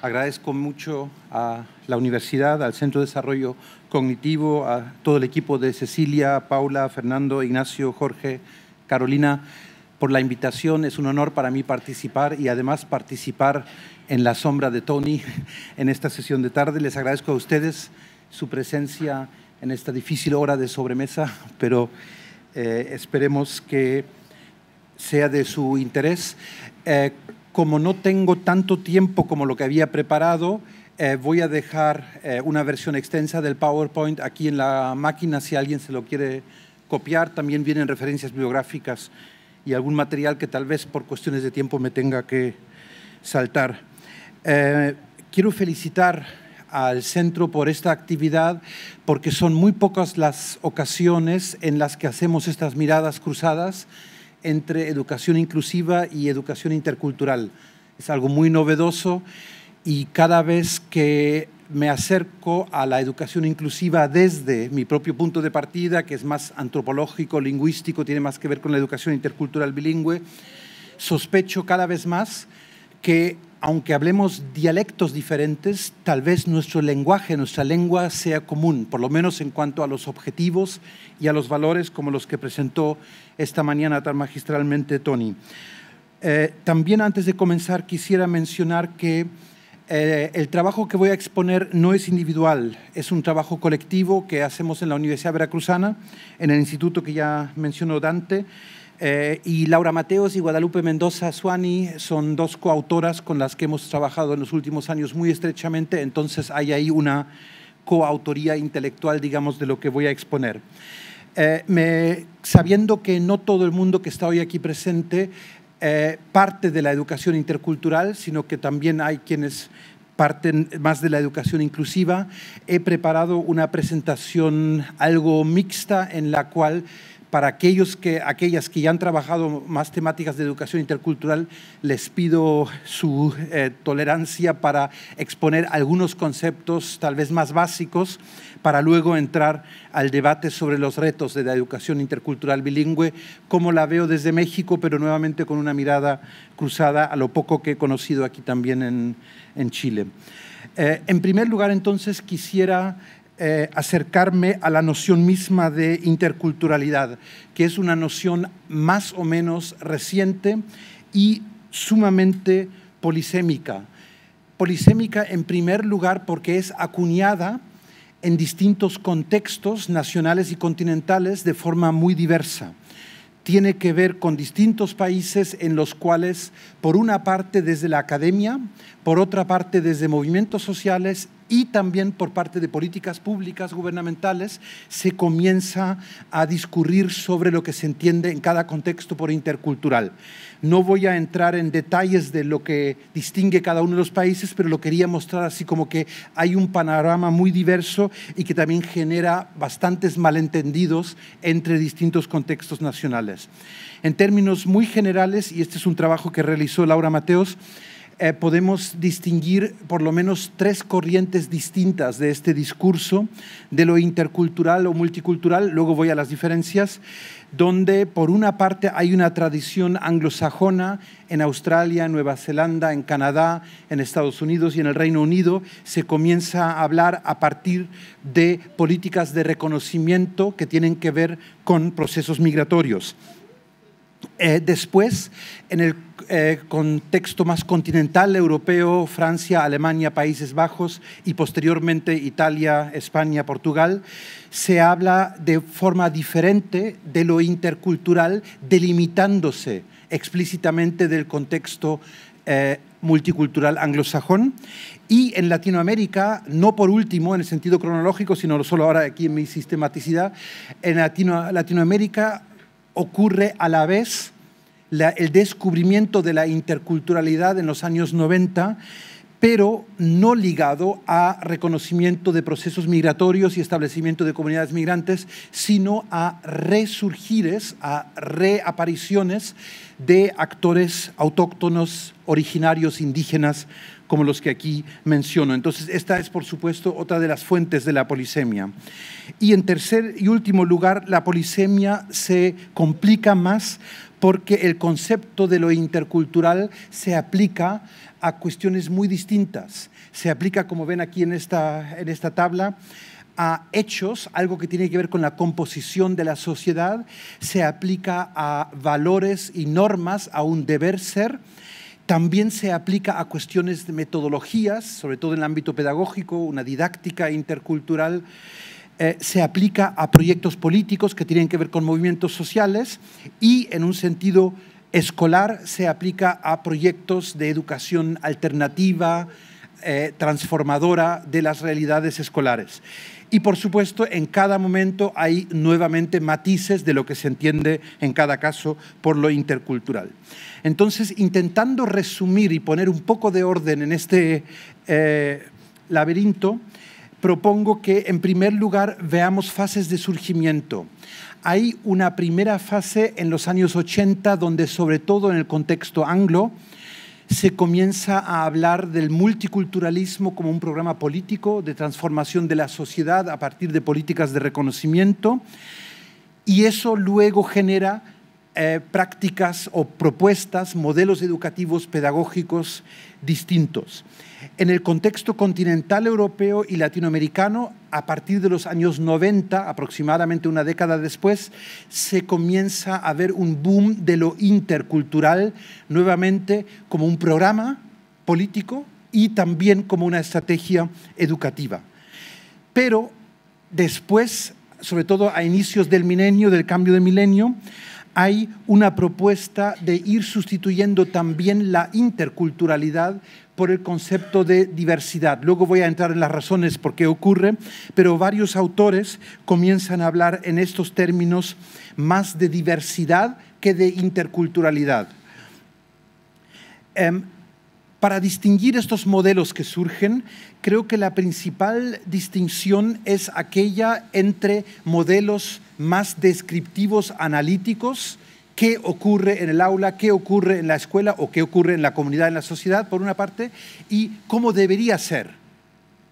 Agradezco mucho a la universidad, al Centro de Desarrollo Cognitivo, a todo el equipo de Cecilia, Paula, Fernando, Ignacio, Jorge, Carolina, por la invitación. Es un honor para mí participar y además participar en la sombra de Tony en esta sesión de tarde. Les agradezco a ustedes su presencia en esta difícil hora de sobremesa, pero eh, esperemos que sea de su interés. Eh, como no tengo tanto tiempo como lo que había preparado, eh, voy a dejar eh, una versión extensa del PowerPoint aquí en la máquina si alguien se lo quiere copiar. También vienen referencias biográficas y algún material que tal vez por cuestiones de tiempo me tenga que saltar. Eh, quiero felicitar al centro por esta actividad porque son muy pocas las ocasiones en las que hacemos estas miradas cruzadas entre educación inclusiva y educación intercultural. Es algo muy novedoso y cada vez que me acerco a la educación inclusiva desde mi propio punto de partida, que es más antropológico, lingüístico, tiene más que ver con la educación intercultural bilingüe, sospecho cada vez más que aunque hablemos dialectos diferentes, tal vez nuestro lenguaje, nuestra lengua sea común, por lo menos en cuanto a los objetivos y a los valores como los que presentó esta mañana tan magistralmente Tony. Eh, también antes de comenzar quisiera mencionar que eh, el trabajo que voy a exponer no es individual, es un trabajo colectivo que hacemos en la Universidad Veracruzana, en el instituto que ya mencionó Dante eh, y Laura Mateos y Guadalupe Mendoza Suani son dos coautoras con las que hemos trabajado en los últimos años muy estrechamente, entonces hay ahí una coautoría intelectual, digamos, de lo que voy a exponer. Eh, sabiendo que no todo el mundo que está hoy aquí presente eh, parte de la educación intercultural, sino que también hay quienes parten más de la educación inclusiva, he preparado una presentación algo mixta en la cual para aquellos que, aquellas que ya han trabajado más temáticas de educación intercultural, les pido su eh, tolerancia para exponer algunos conceptos tal vez más básicos para luego entrar al debate sobre los retos de la educación intercultural bilingüe, como la veo desde México, pero nuevamente con una mirada cruzada a lo poco que he conocido aquí también en, en Chile. Eh, en primer lugar, entonces, quisiera eh, acercarme a la noción misma de interculturalidad, que es una noción más o menos reciente y sumamente polisémica. Polisémica en primer lugar porque es acuñada en distintos contextos nacionales y continentales de forma muy diversa. Tiene que ver con distintos países en los cuales, por una parte desde la academia, por otra parte desde movimientos sociales y también por parte de políticas públicas gubernamentales se comienza a discurrir sobre lo que se entiende en cada contexto por intercultural. No voy a entrar en detalles de lo que distingue cada uno de los países, pero lo quería mostrar así como que hay un panorama muy diverso y que también genera bastantes malentendidos entre distintos contextos nacionales. En términos muy generales, y este es un trabajo que realizó Laura Mateos, eh, podemos distinguir por lo menos tres corrientes distintas de este discurso, de lo intercultural o multicultural, luego voy a las diferencias, donde por una parte hay una tradición anglosajona en Australia, en Nueva Zelanda, en Canadá, en Estados Unidos y en el Reino Unido, se comienza a hablar a partir de políticas de reconocimiento que tienen que ver con procesos migratorios. Eh, después, en el eh, contexto más continental europeo, Francia, Alemania, Países Bajos y posteriormente Italia, España, Portugal, se habla de forma diferente de lo intercultural, delimitándose explícitamente del contexto eh, multicultural anglosajón. Y en Latinoamérica, no por último en el sentido cronológico, sino solo ahora aquí en mi sistematicidad, en Latinoamérica ocurre a la vez el descubrimiento de la interculturalidad en los años 90, pero no ligado a reconocimiento de procesos migratorios y establecimiento de comunidades migrantes, sino a resurgires, a reapariciones de actores autóctonos, originarios, indígenas, como los que aquí menciono. Entonces, esta es, por supuesto, otra de las fuentes de la polisemia. Y en tercer y último lugar, la polisemia se complica más porque el concepto de lo intercultural se aplica a cuestiones muy distintas. Se aplica, como ven aquí en esta, en esta tabla, a hechos, algo que tiene que ver con la composición de la sociedad, se aplica a valores y normas, a un deber ser, también se aplica a cuestiones de metodologías, sobre todo en el ámbito pedagógico, una didáctica intercultural, eh, se aplica a proyectos políticos que tienen que ver con movimientos sociales y en un sentido escolar se aplica a proyectos de educación alternativa, eh, transformadora de las realidades escolares. Y por supuesto, en cada momento hay nuevamente matices de lo que se entiende en cada caso por lo intercultural. Entonces, intentando resumir y poner un poco de orden en este eh, laberinto, propongo que en primer lugar veamos fases de surgimiento. Hay una primera fase en los años 80 donde sobre todo en el contexto anglo se comienza a hablar del multiculturalismo como un programa político de transformación de la sociedad a partir de políticas de reconocimiento y eso luego genera eh, prácticas o propuestas, modelos educativos pedagógicos distintos en el contexto continental europeo y latinoamericano, a partir de los años 90, aproximadamente una década después, se comienza a ver un boom de lo intercultural nuevamente como un programa político y también como una estrategia educativa. Pero después, sobre todo a inicios del milenio, del cambio de milenio, hay una propuesta de ir sustituyendo también la interculturalidad por el concepto de diversidad. Luego voy a entrar en las razones por qué ocurre, pero varios autores comienzan a hablar en estos términos más de diversidad que de interculturalidad. Em, para distinguir estos modelos que surgen, creo que la principal distinción es aquella entre modelos más descriptivos, analíticos, qué ocurre en el aula, qué ocurre en la escuela o qué ocurre en la comunidad, en la sociedad, por una parte, y cómo debería ser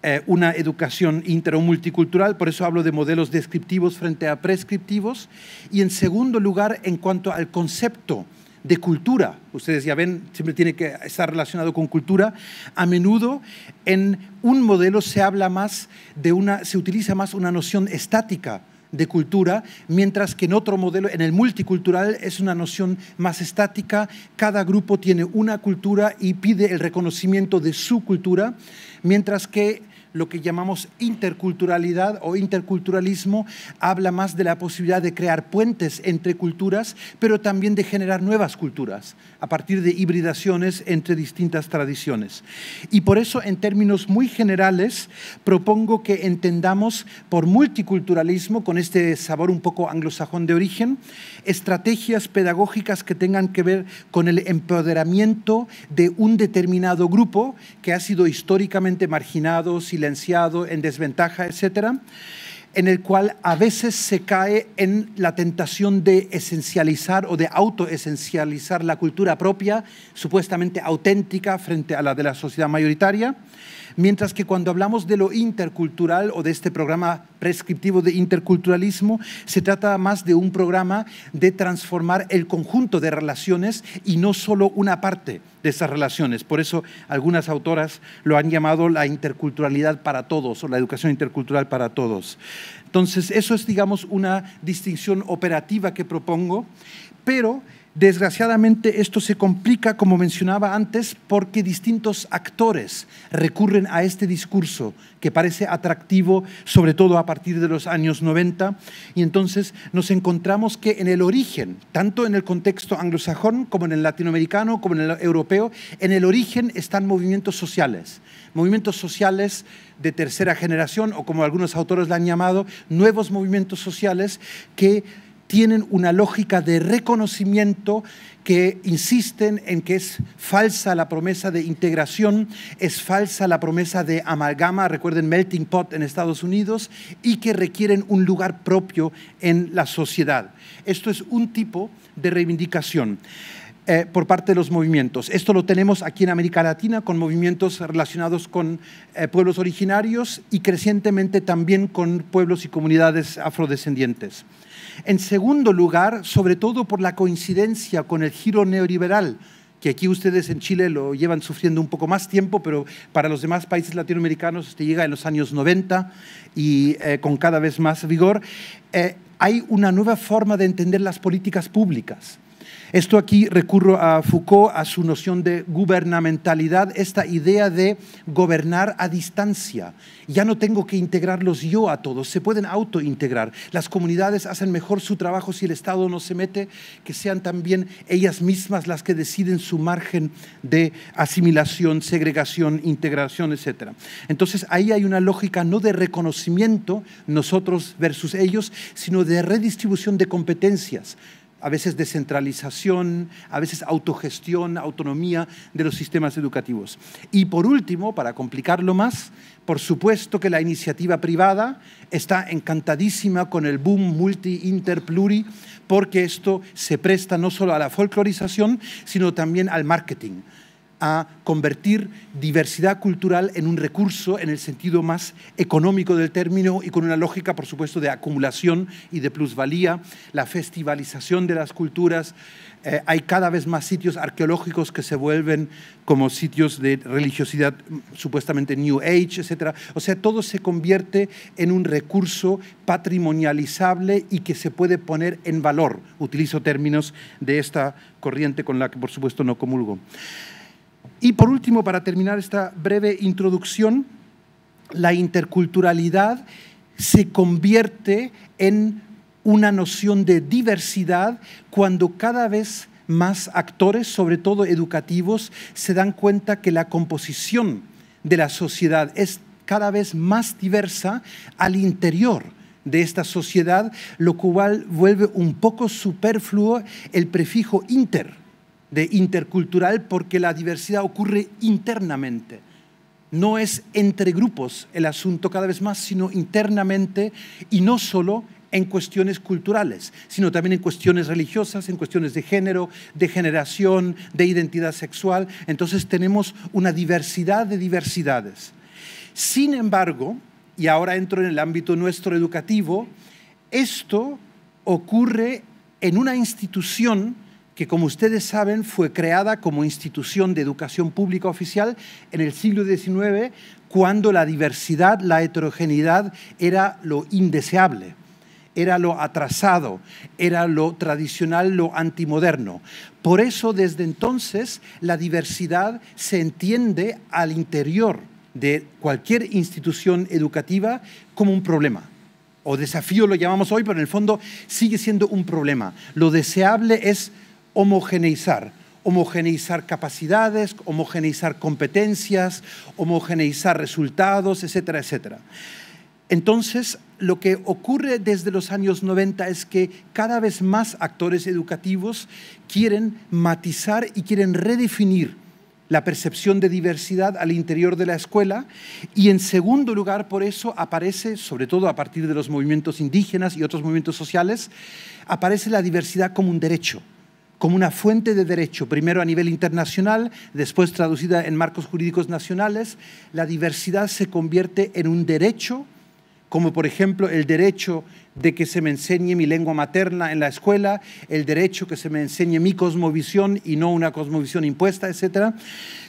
eh, una educación inter multicultural, por eso hablo de modelos descriptivos frente a prescriptivos, y en segundo lugar, en cuanto al concepto de cultura, ustedes ya ven, siempre tiene que estar relacionado con cultura, a menudo en un modelo se habla más de una, se utiliza más una noción estática, de cultura, mientras que en otro modelo, en el multicultural, es una noción más estática, cada grupo tiene una cultura y pide el reconocimiento de su cultura, mientras que lo que llamamos interculturalidad o interculturalismo habla más de la posibilidad de crear puentes entre culturas, pero también de generar nuevas culturas a partir de hibridaciones entre distintas tradiciones. Y por eso, en términos muy generales, propongo que entendamos por multiculturalismo, con este sabor un poco anglosajón de origen, estrategias pedagógicas que tengan que ver con el empoderamiento de un determinado grupo que ha sido históricamente marginado, silenciado, en desventaja, etcétera, en el cual a veces se cae en la tentación de esencializar o de autoesencializar la cultura propia, supuestamente auténtica frente a la de la sociedad mayoritaria Mientras que cuando hablamos de lo intercultural o de este programa prescriptivo de interculturalismo, se trata más de un programa de transformar el conjunto de relaciones y no solo una parte de esas relaciones. Por eso algunas autoras lo han llamado la interculturalidad para todos o la educación intercultural para todos. Entonces, eso es, digamos, una distinción operativa que propongo, pero Desgraciadamente esto se complica, como mencionaba antes, porque distintos actores recurren a este discurso que parece atractivo, sobre todo a partir de los años 90, y entonces nos encontramos que en el origen, tanto en el contexto anglosajón como en el latinoamericano, como en el europeo, en el origen están movimientos sociales, movimientos sociales de tercera generación o como algunos autores la han llamado, nuevos movimientos sociales que tienen una lógica de reconocimiento que insisten en que es falsa la promesa de integración, es falsa la promesa de amalgama, recuerden melting pot en Estados Unidos, y que requieren un lugar propio en la sociedad. Esto es un tipo de reivindicación. Eh, por parte de los movimientos. Esto lo tenemos aquí en América Latina con movimientos relacionados con eh, pueblos originarios y crecientemente también con pueblos y comunidades afrodescendientes. En segundo lugar, sobre todo por la coincidencia con el giro neoliberal, que aquí ustedes en Chile lo llevan sufriendo un poco más tiempo, pero para los demás países latinoamericanos este llega en los años 90 y eh, con cada vez más vigor, eh, hay una nueva forma de entender las políticas públicas esto aquí recurro a Foucault, a su noción de gubernamentalidad, esta idea de gobernar a distancia. Ya no tengo que integrarlos yo a todos, se pueden autointegrar. Las comunidades hacen mejor su trabajo si el Estado no se mete, que sean también ellas mismas las que deciden su margen de asimilación, segregación, integración, etc. Entonces ahí hay una lógica no de reconocimiento, nosotros versus ellos, sino de redistribución de competencias a veces descentralización, a veces autogestión, autonomía de los sistemas educativos. Y por último, para complicarlo más, por supuesto que la iniciativa privada está encantadísima con el boom multi inter, pluri, porque esto se presta no solo a la folclorización, sino también al marketing a convertir diversidad cultural en un recurso en el sentido más económico del término y con una lógica, por supuesto, de acumulación y de plusvalía, la festivalización de las culturas. Eh, hay cada vez más sitios arqueológicos que se vuelven como sitios de religiosidad mm, supuestamente New Age, etc. O sea, todo se convierte en un recurso patrimonializable y que se puede poner en valor. Utilizo términos de esta corriente con la que, por supuesto, no comulgo. Y por último, para terminar esta breve introducción, la interculturalidad se convierte en una noción de diversidad cuando cada vez más actores, sobre todo educativos, se dan cuenta que la composición de la sociedad es cada vez más diversa al interior de esta sociedad, lo cual vuelve un poco superfluo el prefijo inter de intercultural porque la diversidad ocurre internamente. No es entre grupos el asunto cada vez más, sino internamente y no solo en cuestiones culturales, sino también en cuestiones religiosas, en cuestiones de género, de generación, de identidad sexual. Entonces tenemos una diversidad de diversidades. Sin embargo, y ahora entro en el ámbito nuestro educativo, esto ocurre en una institución que como ustedes saben fue creada como institución de educación pública oficial en el siglo XIX, cuando la diversidad, la heterogeneidad era lo indeseable, era lo atrasado, era lo tradicional, lo antimoderno. Por eso desde entonces la diversidad se entiende al interior de cualquier institución educativa como un problema o desafío lo llamamos hoy, pero en el fondo sigue siendo un problema. Lo deseable es homogeneizar. Homogeneizar capacidades, homogeneizar competencias, homogeneizar resultados, etcétera, etcétera. Entonces, lo que ocurre desde los años 90 es que cada vez más actores educativos quieren matizar y quieren redefinir la percepción de diversidad al interior de la escuela y en segundo lugar por eso aparece, sobre todo a partir de los movimientos indígenas y otros movimientos sociales, aparece la diversidad como un derecho, como una fuente de derecho, primero a nivel internacional, después traducida en marcos jurídicos nacionales, la diversidad se convierte en un derecho, como por ejemplo el derecho de que se me enseñe mi lengua materna en la escuela, el derecho que se me enseñe mi cosmovisión y no una cosmovisión impuesta, etcétera,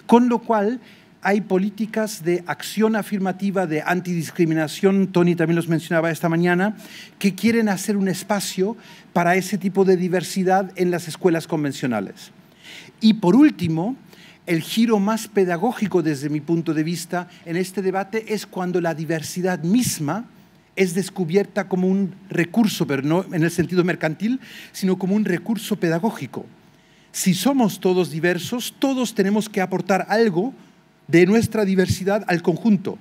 Con lo cual, hay políticas de acción afirmativa, de antidiscriminación, Tony también los mencionaba esta mañana, que quieren hacer un espacio para ese tipo de diversidad en las escuelas convencionales. Y por último, el giro más pedagógico desde mi punto de vista en este debate es cuando la diversidad misma es descubierta como un recurso, pero no en el sentido mercantil, sino como un recurso pedagógico. Si somos todos diversos, todos tenemos que aportar algo de nuestra diversidad al conjunto.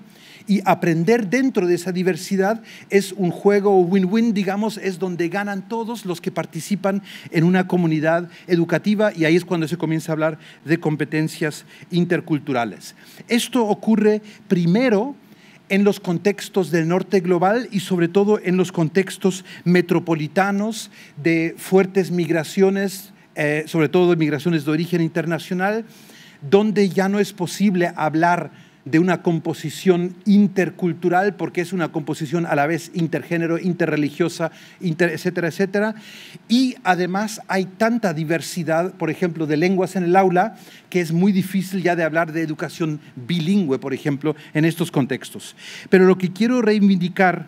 Y aprender dentro de esa diversidad es un juego win-win, digamos, es donde ganan todos los que participan en una comunidad educativa y ahí es cuando se comienza a hablar de competencias interculturales. Esto ocurre primero en los contextos del norte global y sobre todo en los contextos metropolitanos de fuertes migraciones, eh, sobre todo de migraciones de origen internacional, donde ya no es posible hablar de una composición intercultural, porque es una composición a la vez intergénero, interreligiosa, etcétera, etcétera. Y además hay tanta diversidad, por ejemplo, de lenguas en el aula, que es muy difícil ya de hablar de educación bilingüe, por ejemplo, en estos contextos. Pero lo que quiero reivindicar...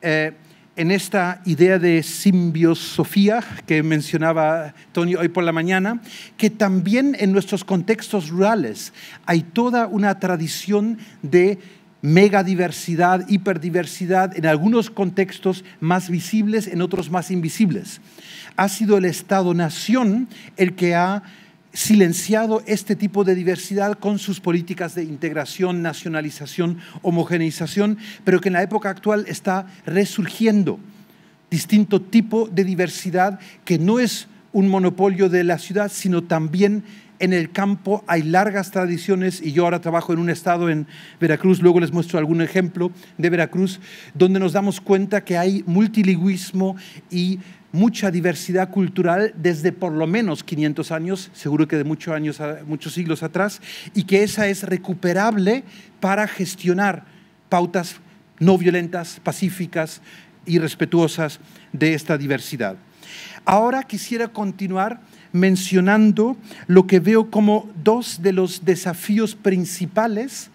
Eh, en esta idea de simbiosofía que mencionaba Tony hoy por la mañana, que también en nuestros contextos rurales hay toda una tradición de megadiversidad, hiperdiversidad, en algunos contextos más visibles, en otros más invisibles. Ha sido el Estado-Nación el que ha silenciado este tipo de diversidad con sus políticas de integración, nacionalización, homogeneización, pero que en la época actual está resurgiendo distinto tipo de diversidad que no es un monopolio de la ciudad, sino también en el campo hay largas tradiciones y yo ahora trabajo en un estado en Veracruz, luego les muestro algún ejemplo de Veracruz, donde nos damos cuenta que hay multilingüismo y mucha diversidad cultural desde por lo menos 500 años, seguro que de muchos, años, muchos siglos atrás, y que esa es recuperable para gestionar pautas no violentas, pacíficas y respetuosas de esta diversidad. Ahora quisiera continuar mencionando lo que veo como dos de los desafíos principales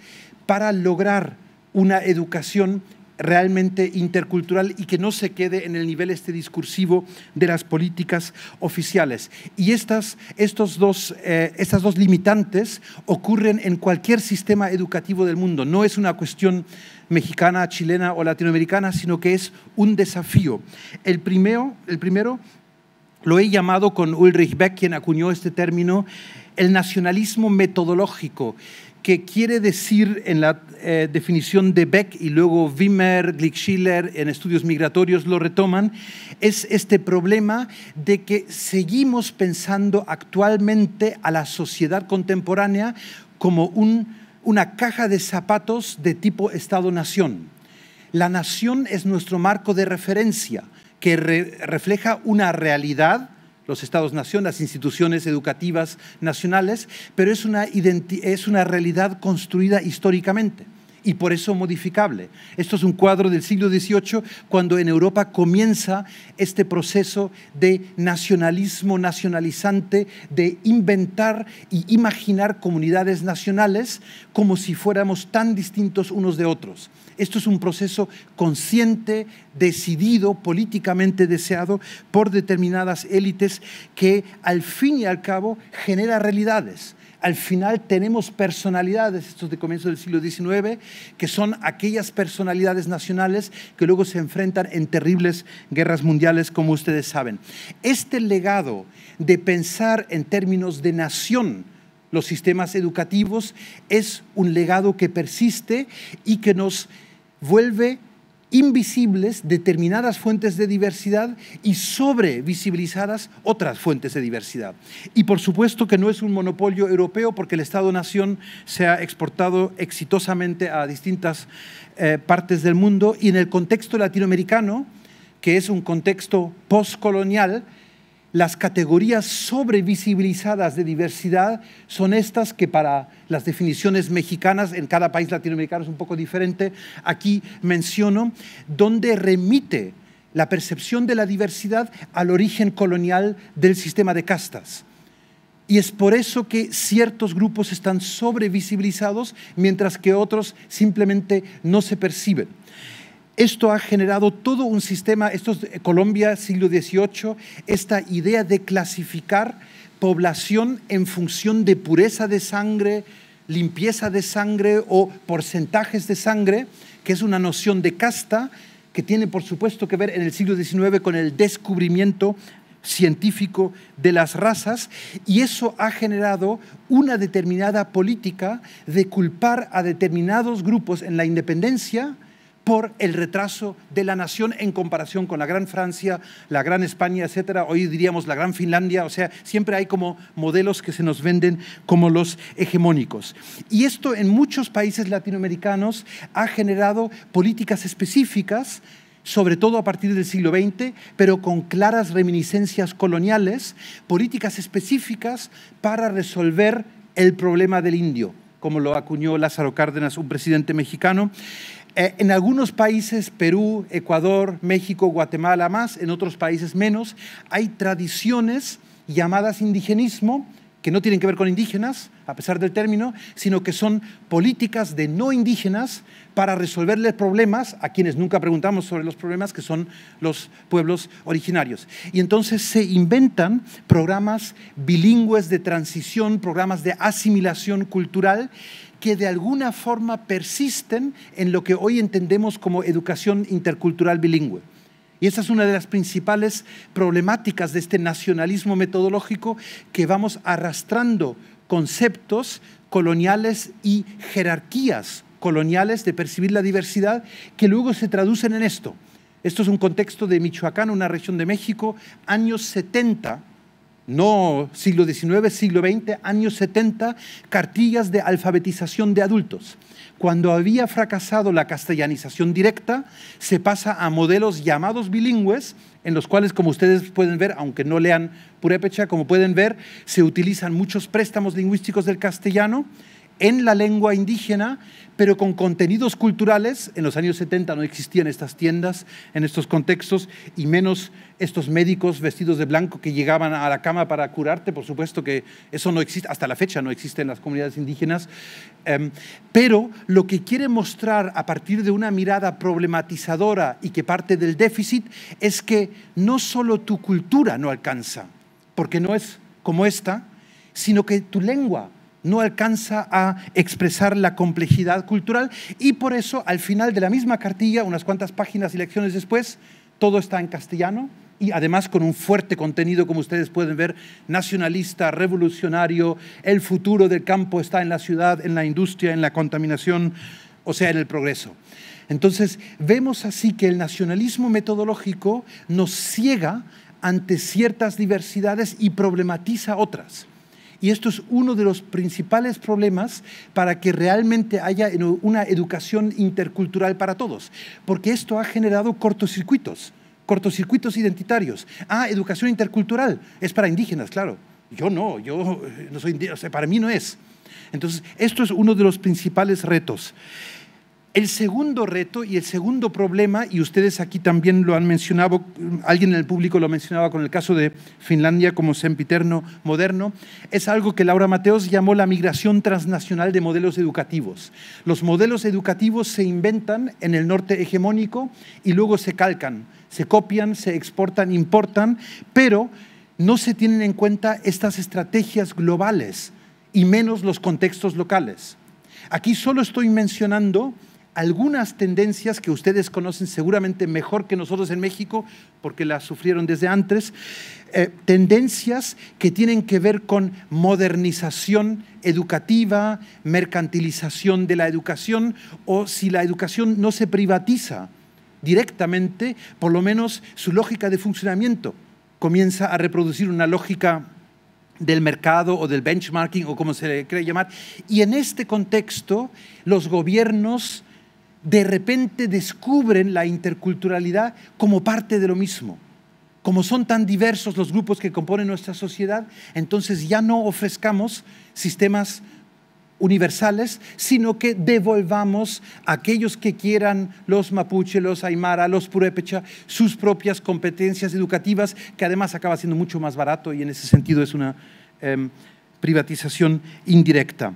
para lograr una educación realmente intercultural y que no se quede en el nivel este discursivo de las políticas oficiales. Y estas, estos dos, eh, estas dos limitantes ocurren en cualquier sistema educativo del mundo. No es una cuestión mexicana, chilena o latinoamericana, sino que es un desafío. El primero, el primero lo he llamado con Ulrich Beck, quien acuñó este término, el nacionalismo metodológico, que quiere decir en la eh, definición de Beck y luego Wimmer, Glick-Schiller en estudios migratorios lo retoman, es este problema de que seguimos pensando actualmente a la sociedad contemporánea como un, una caja de zapatos de tipo Estado-Nación. La nación es nuestro marco de referencia que refleja una realidad los estados-nación, las instituciones educativas nacionales, pero es una, realidad construida históricamente y por eso modificable. Esto es un cuadro del siglo XVIII cuando en Europa comienza este proceso de nacionalismo nacionalizante, de inventar y imaginar comunidades nacionales como si fuéramos tan distintos unos de otros. Esto es un proceso consciente, decidido, políticamente deseado por determinadas élites que al fin y al cabo genera realidades al final tenemos personalidades, estos de comienzo del siglo XIX, que son aquellas personalidades nacionales que luego se enfrentan en terribles guerras mundiales, como ustedes saben. Este legado de pensar en términos de nación, los sistemas educativos, es un legado que persiste y que nos vuelve invisibles determinadas fuentes de diversidad y sobrevisibilizadas otras fuentes de diversidad. Y por supuesto que no es un monopolio europeo porque el Estado-Nación se ha exportado exitosamente a distintas eh, partes del mundo y en el contexto latinoamericano, que es un contexto postcolonial, las categorías sobrevisibilizadas de diversidad son estas que para las definiciones mexicanas, en cada país latinoamericano es un poco diferente, aquí menciono, donde remite la percepción de la diversidad al origen colonial del sistema de castas. Y es por eso que ciertos grupos están sobrevisibilizados, mientras que otros simplemente no se perciben. Esto ha generado todo un sistema, esto es Colombia siglo XVIII, esta idea de clasificar población en función de pureza de sangre, limpieza de sangre o porcentajes de sangre, que es una noción de casta que tiene por supuesto que ver en el siglo XIX con el descubrimiento científico de las razas y eso ha generado una determinada política de culpar a determinados grupos en la independencia por el retraso de la nación en comparación con la Gran Francia, la Gran España, etcétera. Hoy diríamos la Gran Finlandia, o sea, siempre hay como modelos que se nos venden como los hegemónicos. Y esto en muchos países latinoamericanos ha generado políticas específicas sobre todo a partir del siglo XX, pero con claras reminiscencias coloniales, políticas específicas para resolver el problema del indio, como lo acuñó Lázaro Cárdenas, un presidente mexicano, eh, en algunos países, Perú, Ecuador, México, Guatemala más, en otros países menos, hay tradiciones llamadas indigenismo, que no tienen que ver con indígenas, a pesar del término, sino que son políticas de no indígenas para resolverles problemas a quienes nunca preguntamos sobre los problemas, que son los pueblos originarios. Y entonces se inventan programas bilingües de transición, programas de asimilación cultural que de alguna forma persisten en lo que hoy entendemos como educación intercultural bilingüe. Y esa es una de las principales problemáticas de este nacionalismo metodológico que vamos arrastrando conceptos coloniales y jerarquías coloniales de percibir la diversidad que luego se traducen en esto. Esto es un contexto de Michoacán, una región de México, años 70, no siglo XIX, siglo XX, años 70, cartillas de alfabetización de adultos. Cuando había fracasado la castellanización directa, se pasa a modelos llamados bilingües, en los cuales, como ustedes pueden ver, aunque no lean purépecha, como pueden ver, se utilizan muchos préstamos lingüísticos del castellano en la lengua indígena pero con contenidos culturales. En los años 70 no existían estas tiendas en estos contextos y menos estos médicos vestidos de blanco que llegaban a la cama para curarte. Por supuesto que eso no existe, hasta la fecha no existe en las comunidades indígenas. Em, pero lo que quiere mostrar a partir de una mirada problematizadora y que parte del déficit es que no solo tu cultura no alcanza, porque no es como esta, sino que tu lengua no alcanza a expresar la complejidad cultural y por eso al final de la misma cartilla, unas cuantas páginas y lecciones después, todo está en castellano y además con un fuerte contenido, como ustedes pueden ver, nacionalista, revolucionario, el futuro del campo está en la ciudad, en la industria, en la contaminación, o sea, en el progreso. Entonces, vemos así que el nacionalismo metodológico nos ciega ante ciertas diversidades y problematiza otras. Y esto es uno de los principales problemas para que realmente haya una educación intercultural para todos, porque esto ha generado cortocircuitos, cortocircuitos identitarios. Ah, educación intercultural, es para indígenas, claro. Yo no, yo eh, no soy para mí no es. Entonces, esto es uno de los principales retos. El segundo reto y el segundo problema, y ustedes aquí también lo han mencionado, alguien en el público lo mencionaba con el caso de Finlandia como sempiterno moderno, es algo que Laura Mateos llamó la migración transnacional de modelos educativos. Los modelos educativos se inventan en el norte hegemónico y luego se calcan, se copian, se exportan, importan, pero no se tienen en cuenta estas estrategias globales y menos los contextos locales. Aquí solo estoy mencionando algunas tendencias que ustedes conocen seguramente mejor que nosotros en México, porque las sufrieron desde antes, eh, tendencias que tienen que ver con modernización educativa, mercantilización de la educación, o si la educación no se privatiza directamente, por lo menos su lógica de funcionamiento comienza a reproducir una lógica del mercado o del benchmarking o como se le cree llamar. Y en este contexto, los gobiernos de repente descubren la interculturalidad como parte de lo mismo. Como son tan diversos los grupos que componen nuestra sociedad, entonces ya no ofrezcamos sistemas universales, sino que devolvamos a aquellos que quieran, los mapuche, los aymara, los purépecha, sus propias competencias educativas, que además acaba siendo mucho más barato y en ese sentido es una em, privatización indirecta.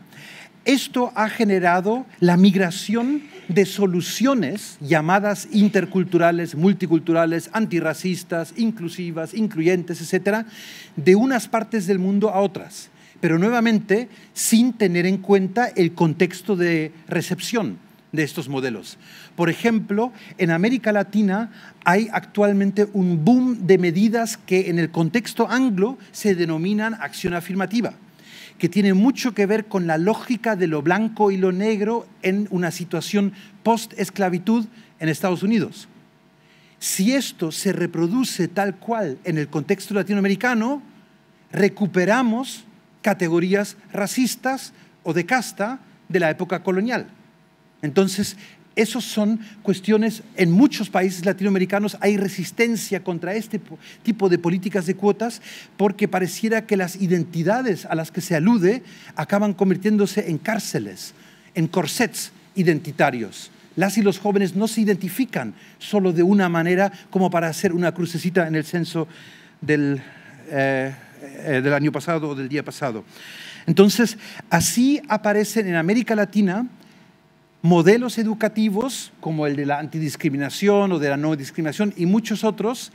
Esto ha generado la migración de soluciones llamadas interculturales, multiculturales, antirracistas, inclusivas, incluyentes, etcétera, de unas partes del mundo a otras, pero nuevamente sin tener en cuenta el contexto de recepción de estos modelos. Por ejemplo, en América Latina hay actualmente un boom de medidas que en el contexto anglo se denominan acción afirmativa que tiene mucho que ver con la lógica de lo blanco y lo negro en una situación post-esclavitud en Estados Unidos. Si esto se reproduce tal cual en el contexto latinoamericano, recuperamos categorías racistas o de casta de la época colonial. Entonces, esas son cuestiones, en muchos países latinoamericanos hay resistencia contra este tipo de políticas de cuotas porque pareciera que las identidades a las que se alude acaban convirtiéndose en cárceles, en corsets identitarios. Las y los jóvenes no se identifican solo de una manera como para hacer una crucecita en el censo del, eh, eh, del año pasado o del día pasado. Entonces, así aparecen en América Latina modelos educativos como el de la antidiscriminación o de la no discriminación y muchos otros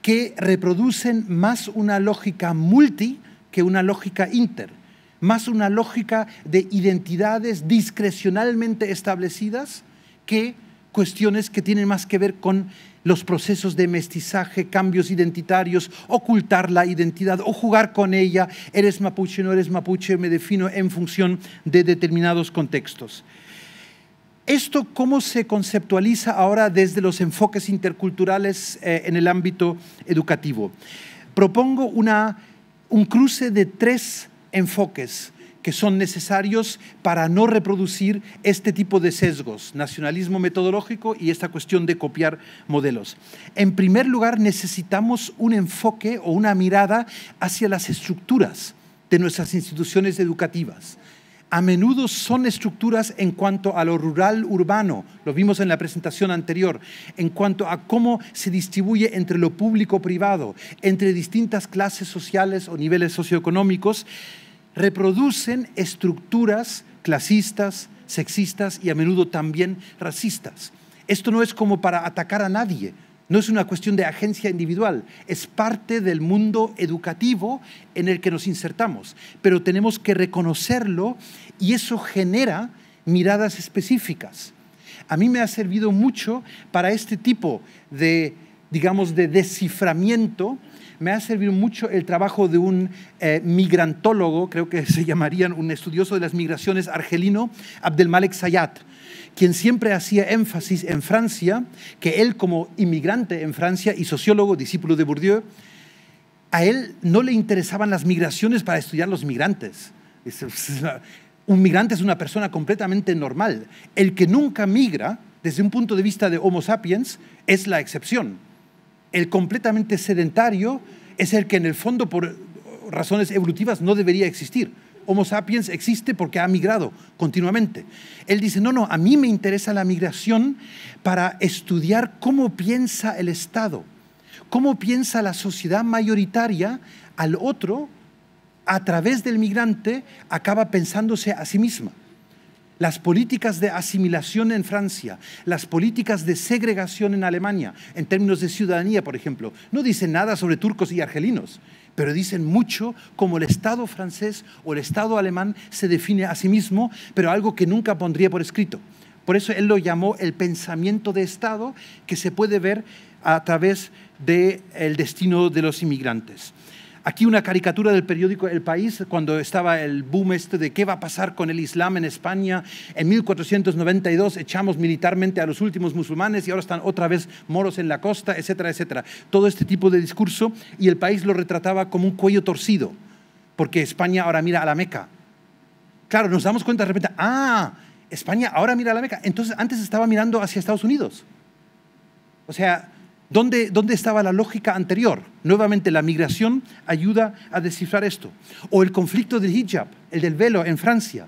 que reproducen más una lógica multi que una lógica inter, más una lógica de identidades discrecionalmente establecidas que cuestiones que tienen más que ver con los procesos de mestizaje, cambios identitarios, ocultar la identidad o jugar con ella, eres mapuche, no eres mapuche, me defino en función de determinados contextos. ¿Esto cómo se conceptualiza ahora desde los enfoques interculturales eh, en el ámbito educativo? Propongo un cruce de tres enfoques que son necesarios para no reproducir este tipo de sesgos, nacionalismo metodológico y esta cuestión de copiar modelos. En primer lugar, necesitamos un enfoque o una mirada hacia las estructuras de nuestras instituciones educativas a menudo son estructuras en cuanto a lo rural-urbano, lo vimos en la presentación anterior, en cuanto a cómo se distribuye entre lo público-privado, entre distintas clases sociales o niveles socioeconómicos, reproducen estructuras clasistas, sexistas y a menudo también racistas. Esto no es como para atacar a nadie, no es una cuestión de agencia individual, es parte del mundo educativo en el que nos insertamos, pero tenemos que reconocerlo y eso genera miradas específicas. A mí me ha servido mucho para este tipo de, digamos, de desciframiento, me ha servido mucho el trabajo de un eh, migrantólogo, creo que se llamarían un estudioso de las migraciones argelino, Abdelmalek Sayat quien siempre hacía énfasis en Francia, que él como inmigrante en Francia y sociólogo, discípulo de Bourdieu, a él no le interesaban las migraciones para estudiar los migrantes. Un migrante es una persona completamente normal. El que nunca migra, desde un punto de vista de Homo sapiens, es la excepción. El completamente sedentario es el que en el fondo por razones evolutivas no debería existir. Homo sapiens existe porque ha migrado continuamente. Él dice, no, no, a mí me interesa la migración para estudiar cómo piensa el Estado, cómo piensa la sociedad mayoritaria al otro a través del migrante acaba pensándose a sí misma. Las políticas de asimilación en Francia, las políticas de segregación en Alemania, en términos de ciudadanía, por ejemplo, no dicen nada sobre turcos y argelinos pero dicen mucho como el Estado francés o el Estado alemán se define a sí mismo, pero algo que nunca pondría por escrito. Por eso él lo llamó el pensamiento de Estado que se puede ver a través del destino de los inmigrantes. Aquí una caricatura del periódico El País cuando estaba el boom este de qué va a pasar con el Islam en España. En 1492 echamos militarmente a los últimos musulmanes y ahora están otra vez moros en la costa, etcétera, etcétera. Todo este tipo de discurso y El País lo retrataba como un cuello torcido, porque España ahora mira a la Meca. Claro, nos damos cuenta de repente, ah, España ahora mira a la Meca. Entonces antes estaba mirando hacia Estados Unidos. O sea, ¿Dónde, estaba la lógica anterior? Nuevamente, la migración ayuda a descifrar esto. O el conflicto del hijab, el del velo en Francia,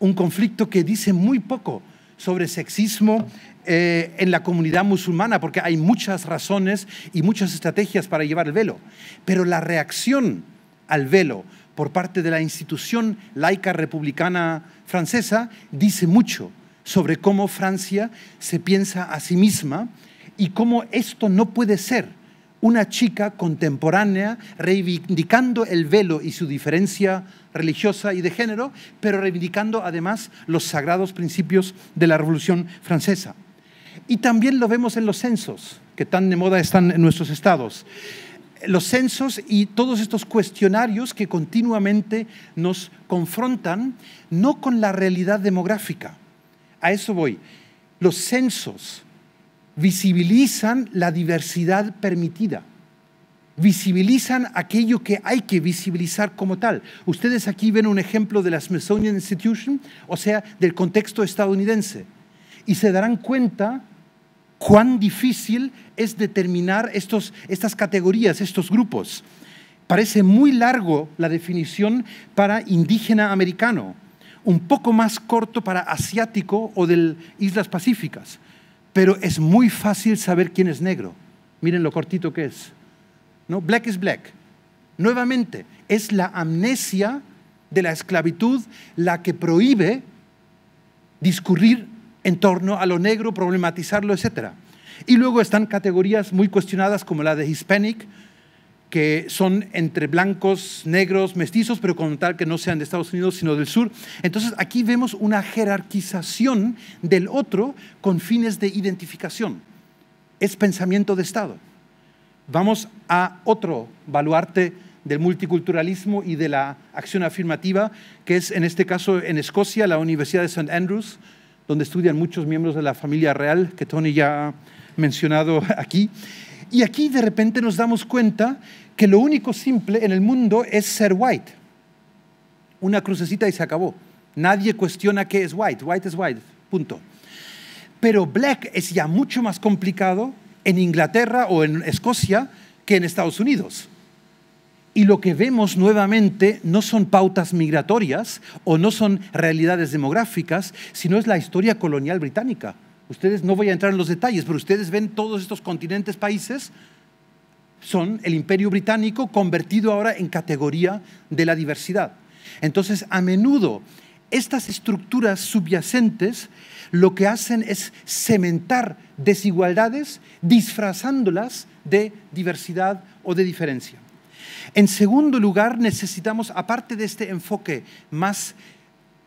un conflicto que dice muy poco sobre sexismo eh, en la comunidad musulmana, porque hay muchas razones y muchas estrategias para llevar el velo. Pero la reacción al velo por parte de la institución laica republicana francesa dice mucho sobre cómo Francia se piensa a sí misma y cómo esto no puede ser una chica contemporánea reivindicando el velo y su diferencia religiosa y de género, pero reivindicando además los sagrados principios de la Revolución Francesa. Y también lo vemos en los censos, que tan de moda están en nuestros estados. Los censos y todos estos cuestionarios que continuamente nos confrontan, no con la realidad demográfica. A eso voy. Los censos visibilizan la diversidad permitida, visibilizan aquello que hay que visibilizar como tal. Ustedes aquí ven un ejemplo de la Smithsonian Institution, o sea, del contexto estadounidense, y se darán cuenta cuán difícil es determinar estas categorías, estos grupos. Parece muy largo la definición para indígena americano, un poco más corto para asiático o de Islas Pacíficas pero es muy fácil saber quién es negro. Miren lo cortito que es. ¿No? Black is black. Nuevamente, es la amnesia de la esclavitud la que prohíbe discurrir en torno a lo negro, problematizarlo, etc. Y luego están categorías muy cuestionadas como la de Hispanic, que son entre blancos, negros, mestizos, pero con tal que no sean de Estados Unidos, sino del sur. Entonces aquí vemos una jerarquización del otro con fines de identificación. Es pensamiento de Estado. Vamos a otro baluarte del multiculturalismo y de la acción afirmativa, que es en este caso en Escocia, la Universidad de St. Andrews, donde estudian muchos miembros de la familia real, que Tony ya ha mencionado aquí. Y aquí de repente nos damos cuenta que lo único simple en el mundo es ser white. Una crucecita y se acabó. Nadie cuestiona qué es white. White es white. Punto. Pero black es ya mucho más complicado en Inglaterra o en Escocia que en Estados Unidos. Y lo que vemos nuevamente no son pautas migratorias o no son realidades demográficas, sino es la historia colonial británica. Ustedes, no voy a entrar en los detalles, pero ustedes ven todos estos continentes, países son el imperio británico convertido ahora en categoría de la diversidad. Entonces, a menudo estas estructuras subyacentes lo que hacen es cementar desigualdades disfrazándolas de diversidad o de diferencia. En segundo lugar, necesitamos, aparte de este enfoque más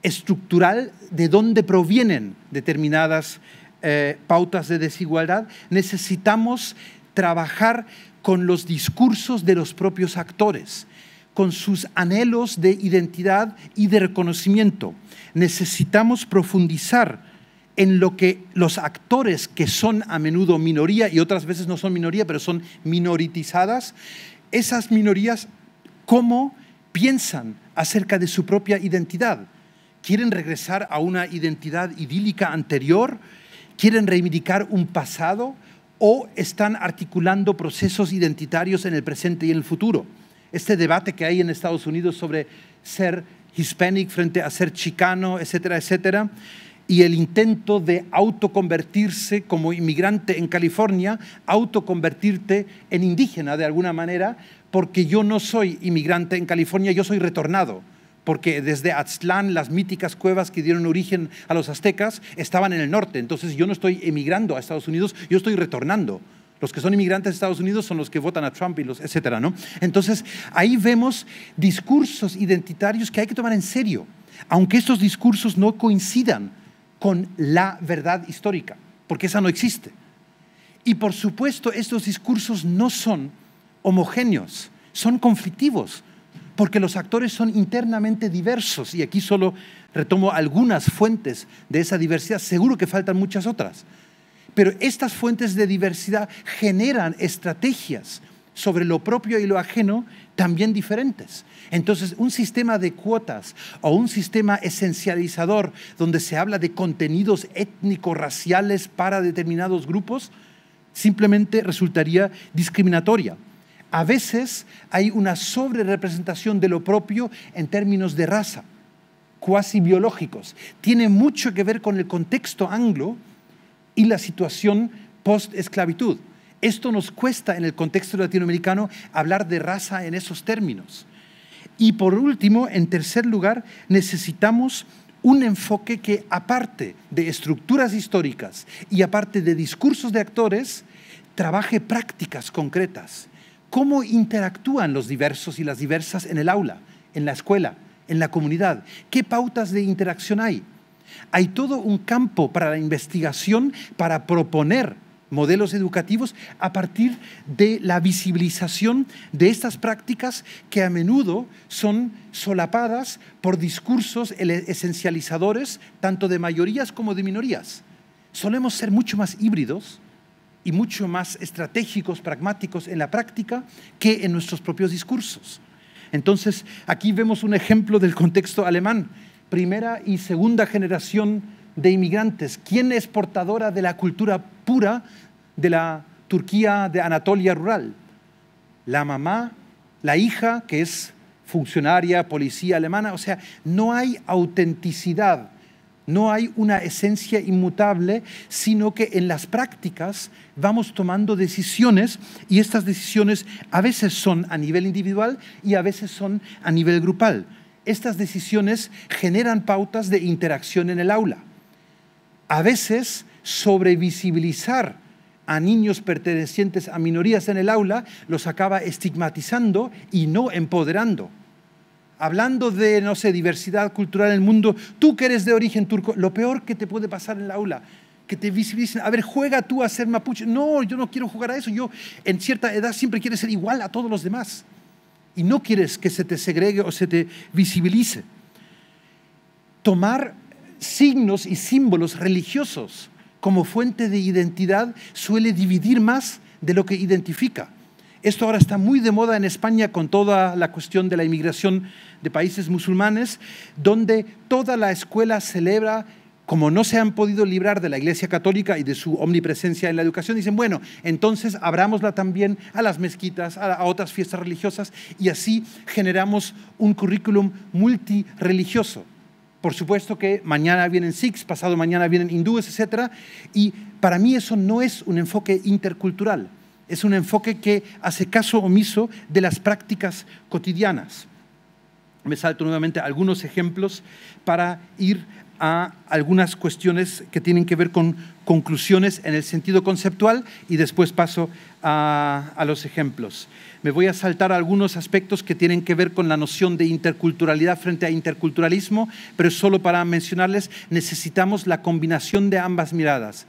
estructural de dónde provienen determinadas eh, pautas de desigualdad, necesitamos trabajar con los discursos de los propios actores, con sus anhelos de identidad y de reconocimiento. Necesitamos profundizar en lo que los actores que son a menudo minoría y otras veces no son minoría, pero son minoritizadas, esas minorías, ¿cómo piensan acerca de su propia identidad? ¿Quieren regresar a una identidad idílica anterior? ¿Quieren reivindicar un pasado? o están articulando procesos identitarios en el presente y en el futuro. Este debate que hay en Estados Unidos sobre ser hispanic frente a ser chicano, etcétera, etcétera, y el intento de autoconvertirse como inmigrante en California, autoconvertirte en indígena de alguna manera, porque yo no soy inmigrante en California, yo soy retornado porque desde Aztlán, las míticas cuevas que dieron origen a los aztecas, estaban en el norte. Entonces yo no estoy emigrando a Estados Unidos, yo estoy retornando. Los que son inmigrantes a Estados Unidos son los que votan a Trump y los etcétera, ¿no? Entonces, ahí vemos discursos identitarios que hay que tomar en serio, aunque estos discursos no coincidan con la verdad histórica, porque esa no existe. Y por supuesto, estos discursos no son homogéneos, son conflictivos, porque los actores son internamente diversos y aquí solo retomo algunas fuentes de esa diversidad, seguro que faltan muchas otras. Pero estas fuentes de diversidad generan estrategias sobre lo propio y lo ajeno también diferentes. Entonces, un sistema de cuotas o un sistema esencializador donde se habla de contenidos étnico-raciales para determinados grupos simplemente resultaría discriminatoria. A veces hay una sobrerepresentación de lo propio en términos de raza, cuasi biológicos. Tiene mucho que ver con el contexto anglo y la situación post-esclavitud. Esto nos cuesta en el contexto latinoamericano hablar de raza en esos términos. Y por último, en tercer lugar, necesitamos un enfoque que aparte de estructuras históricas y aparte de discursos de actores, trabaje prácticas concretas cómo interactúan los diversos y las diversas en el aula, en la escuela, en la comunidad, qué pautas de interacción hay. Hay todo un campo para la investigación, para proponer modelos educativos a partir de la visibilización de estas prácticas que a menudo son solapadas por discursos esencializadores tanto de mayorías como de minorías. Solemos ser mucho más híbridos y mucho más estratégicos, pragmáticos en la práctica que en nuestros propios discursos. Entonces, aquí vemos un ejemplo del contexto alemán, primera y segunda generación de inmigrantes. ¿Quién es portadora de la cultura pura de la Turquía de Anatolia rural? La mamá, la hija, que es funcionaria, policía alemana. O sea, no hay autenticidad no hay una esencia inmutable, sino que en las prácticas vamos tomando decisiones y estas decisiones a veces son a nivel individual y a veces son a nivel grupal. Estas decisiones generan pautas de interacción en el aula. A veces sobrevisibilizar a niños pertenecientes a minorías en el aula los acaba estigmatizando y no empoderando hablando de, no sé, diversidad cultural en el mundo, tú que eres de origen turco, lo peor que te puede pasar en la aula, que te visibilicen, a ver, juega tú a ser mapuche. No, yo no quiero jugar a eso, yo en cierta edad siempre quiero ser igual a todos los demás. Y no quieres que se te segregue o se te visibilice. Tomar signos y símbolos religiosos como fuente de identidad suele dividir más de lo que identifica. Esto ahora está muy de moda en España con toda la cuestión de la inmigración de países musulmanes, donde toda la escuela celebra como no se han podido librar de la Iglesia Católica y de su omnipresencia en la educación, dicen, bueno, entonces abrámosla también a las mezquitas, a, otras fiestas religiosas, y así generamos un currículum multireligioso. Por supuesto que mañana vienen Sikhs, pasado mañana vienen hindúes, etc. Y para mí eso no es un enfoque intercultural es un enfoque que hace caso omiso de las prácticas cotidianas. Me salto nuevamente algunos ejemplos para ir a algunas cuestiones que tienen que ver con conclusiones en el sentido conceptual y después paso a, los ejemplos. Me voy a saltar algunos aspectos que tienen que ver con la noción de interculturalidad frente a interculturalismo, pero solo para mencionarles, necesitamos la combinación de ambas miradas.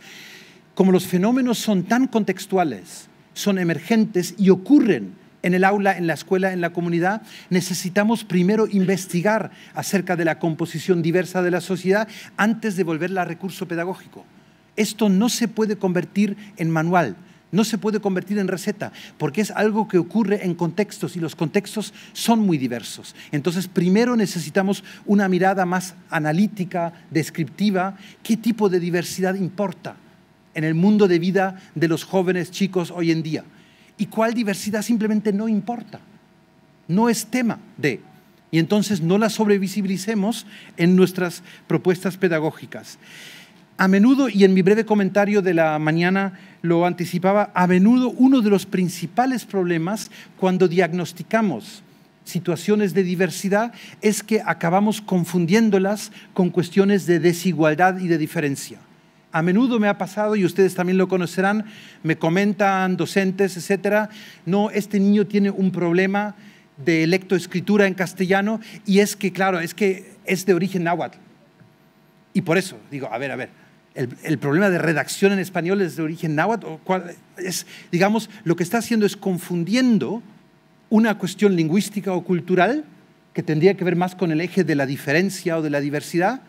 Como los fenómenos son tan contextuales, son emergentes y ocurren en el aula, en la escuela, en la comunidad, necesitamos primero investigar acerca de la composición diversa de la sociedad antes de volverla a recurso pedagógico. Esto no se puede convertir en manual, no se puede convertir en receta, porque es algo que ocurre en contextos y los contextos son muy diversos. Entonces, primero necesitamos una mirada más analítica, descriptiva, qué tipo de diversidad importa en el mundo de vida de los jóvenes chicos hoy en día. Y cuál diversidad simplemente no importa, no es tema de. Y entonces no la sobrevisibilicemos en nuestras propuestas pedagógicas. A menudo, y en mi breve comentario de la mañana lo anticipaba, a menudo uno de los principales problemas cuando diagnosticamos situaciones de diversidad es que acabamos confundiéndolas con cuestiones de desigualdad y de diferencia a menudo me ha pasado, y ustedes también lo conocerán, me comentan docentes, etcétera, no, este niño tiene un problema de lectoescritura en castellano, y es que, claro, es que es de origen náhuatl. Y por eso digo, a ver, a ver, el, problema de redacción en español es de origen náhuatl, es, digamos, lo que está haciendo es confundiendo una cuestión lingüística o cultural que tendría que ver más con el eje de la diferencia o de la diversidad,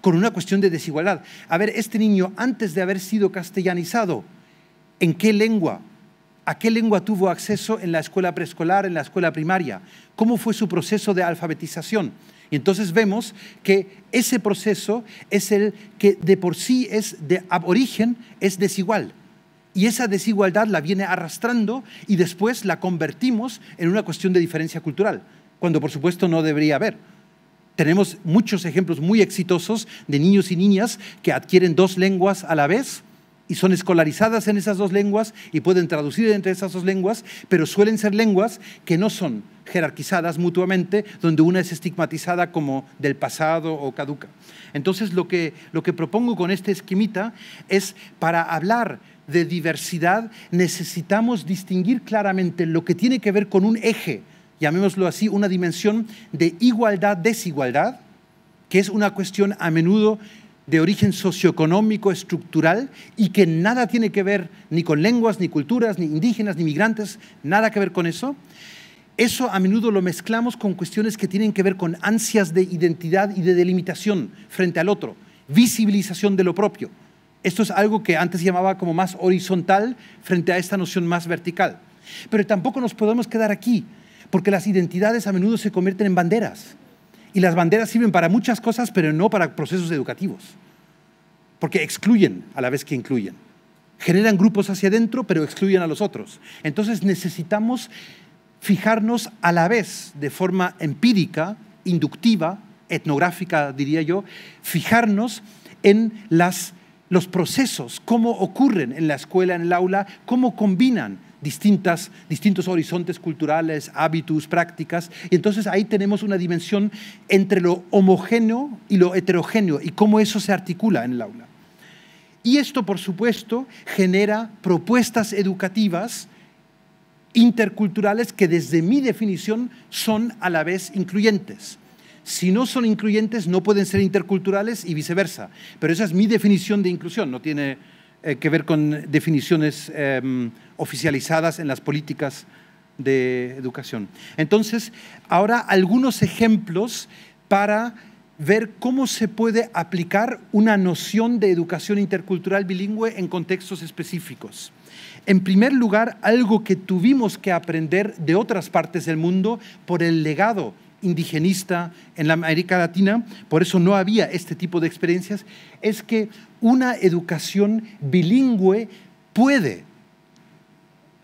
con una cuestión de desigualdad. A ver, este niño, antes de haber sido castellanizado, ¿en qué lengua? ¿A qué lengua tuvo acceso en la escuela preescolar, en la escuela primaria? ¿Cómo fue su proceso de alfabetización? Y entonces vemos que ese proceso es el que de por sí es de origen, es desigual. Y esa desigualdad la viene arrastrando y después la convertimos en una cuestión de diferencia cultural, cuando por supuesto no debería haber tenemos muchos ejemplos muy exitosos de niños y niñas que adquieren dos lenguas a la vez y son escolarizadas en esas dos lenguas y pueden traducir entre esas dos lenguas, pero suelen ser lenguas que no son jerarquizadas mutuamente, donde una es estigmatizada como del pasado o caduca. Entonces, lo que, lo que propongo con este esquemita es para hablar de diversidad necesitamos distinguir claramente lo que tiene que ver con un eje llamémoslo así, una dimensión de igualdad-desigualdad, que es una cuestión a menudo de origen socioeconómico, estructural, y que nada tiene que ver ni con lenguas, ni culturas, ni indígenas, ni migrantes, nada que ver con eso. Eso a menudo lo mezclamos con cuestiones que tienen que ver con ansias de identidad y de delimitación frente al otro, visibilización de lo propio. Esto es algo que antes llamaba como más horizontal frente a esta noción más vertical. Pero tampoco nos podemos quedar aquí porque las identidades a menudo se convierten en banderas. Y las banderas sirven para muchas cosas, pero no para procesos educativos, porque excluyen a la vez que incluyen. Generan grupos hacia adentro, pero excluyen a los otros. Entonces necesitamos fijarnos a la vez de forma empírica, inductiva, etnográfica, diría yo, fijarnos en los procesos, cómo ocurren en la escuela, en el aula, cómo combinan distintas, distintos horizontes culturales, hábitos, prácticas. Y entonces ahí tenemos una dimensión entre lo homogéneo y lo heterogéneo y cómo eso se articula en el aula. Y esto, por supuesto, genera propuestas educativas interculturales que desde mi definición son a la vez incluyentes. Si no son incluyentes, no pueden ser interculturales y viceversa. Pero esa es mi definición de inclusión, no tiene eh, que ver con definiciones em, oficializadas en las políticas de educación. Entonces, ahora algunos ejemplos para ver cómo se puede aplicar una noción de educación intercultural bilingüe en contextos específicos. En primer lugar, algo que tuvimos que aprender de otras partes del mundo por el legado indigenista en la América Latina, por eso no había este tipo de experiencias, es que una educación bilingüe puede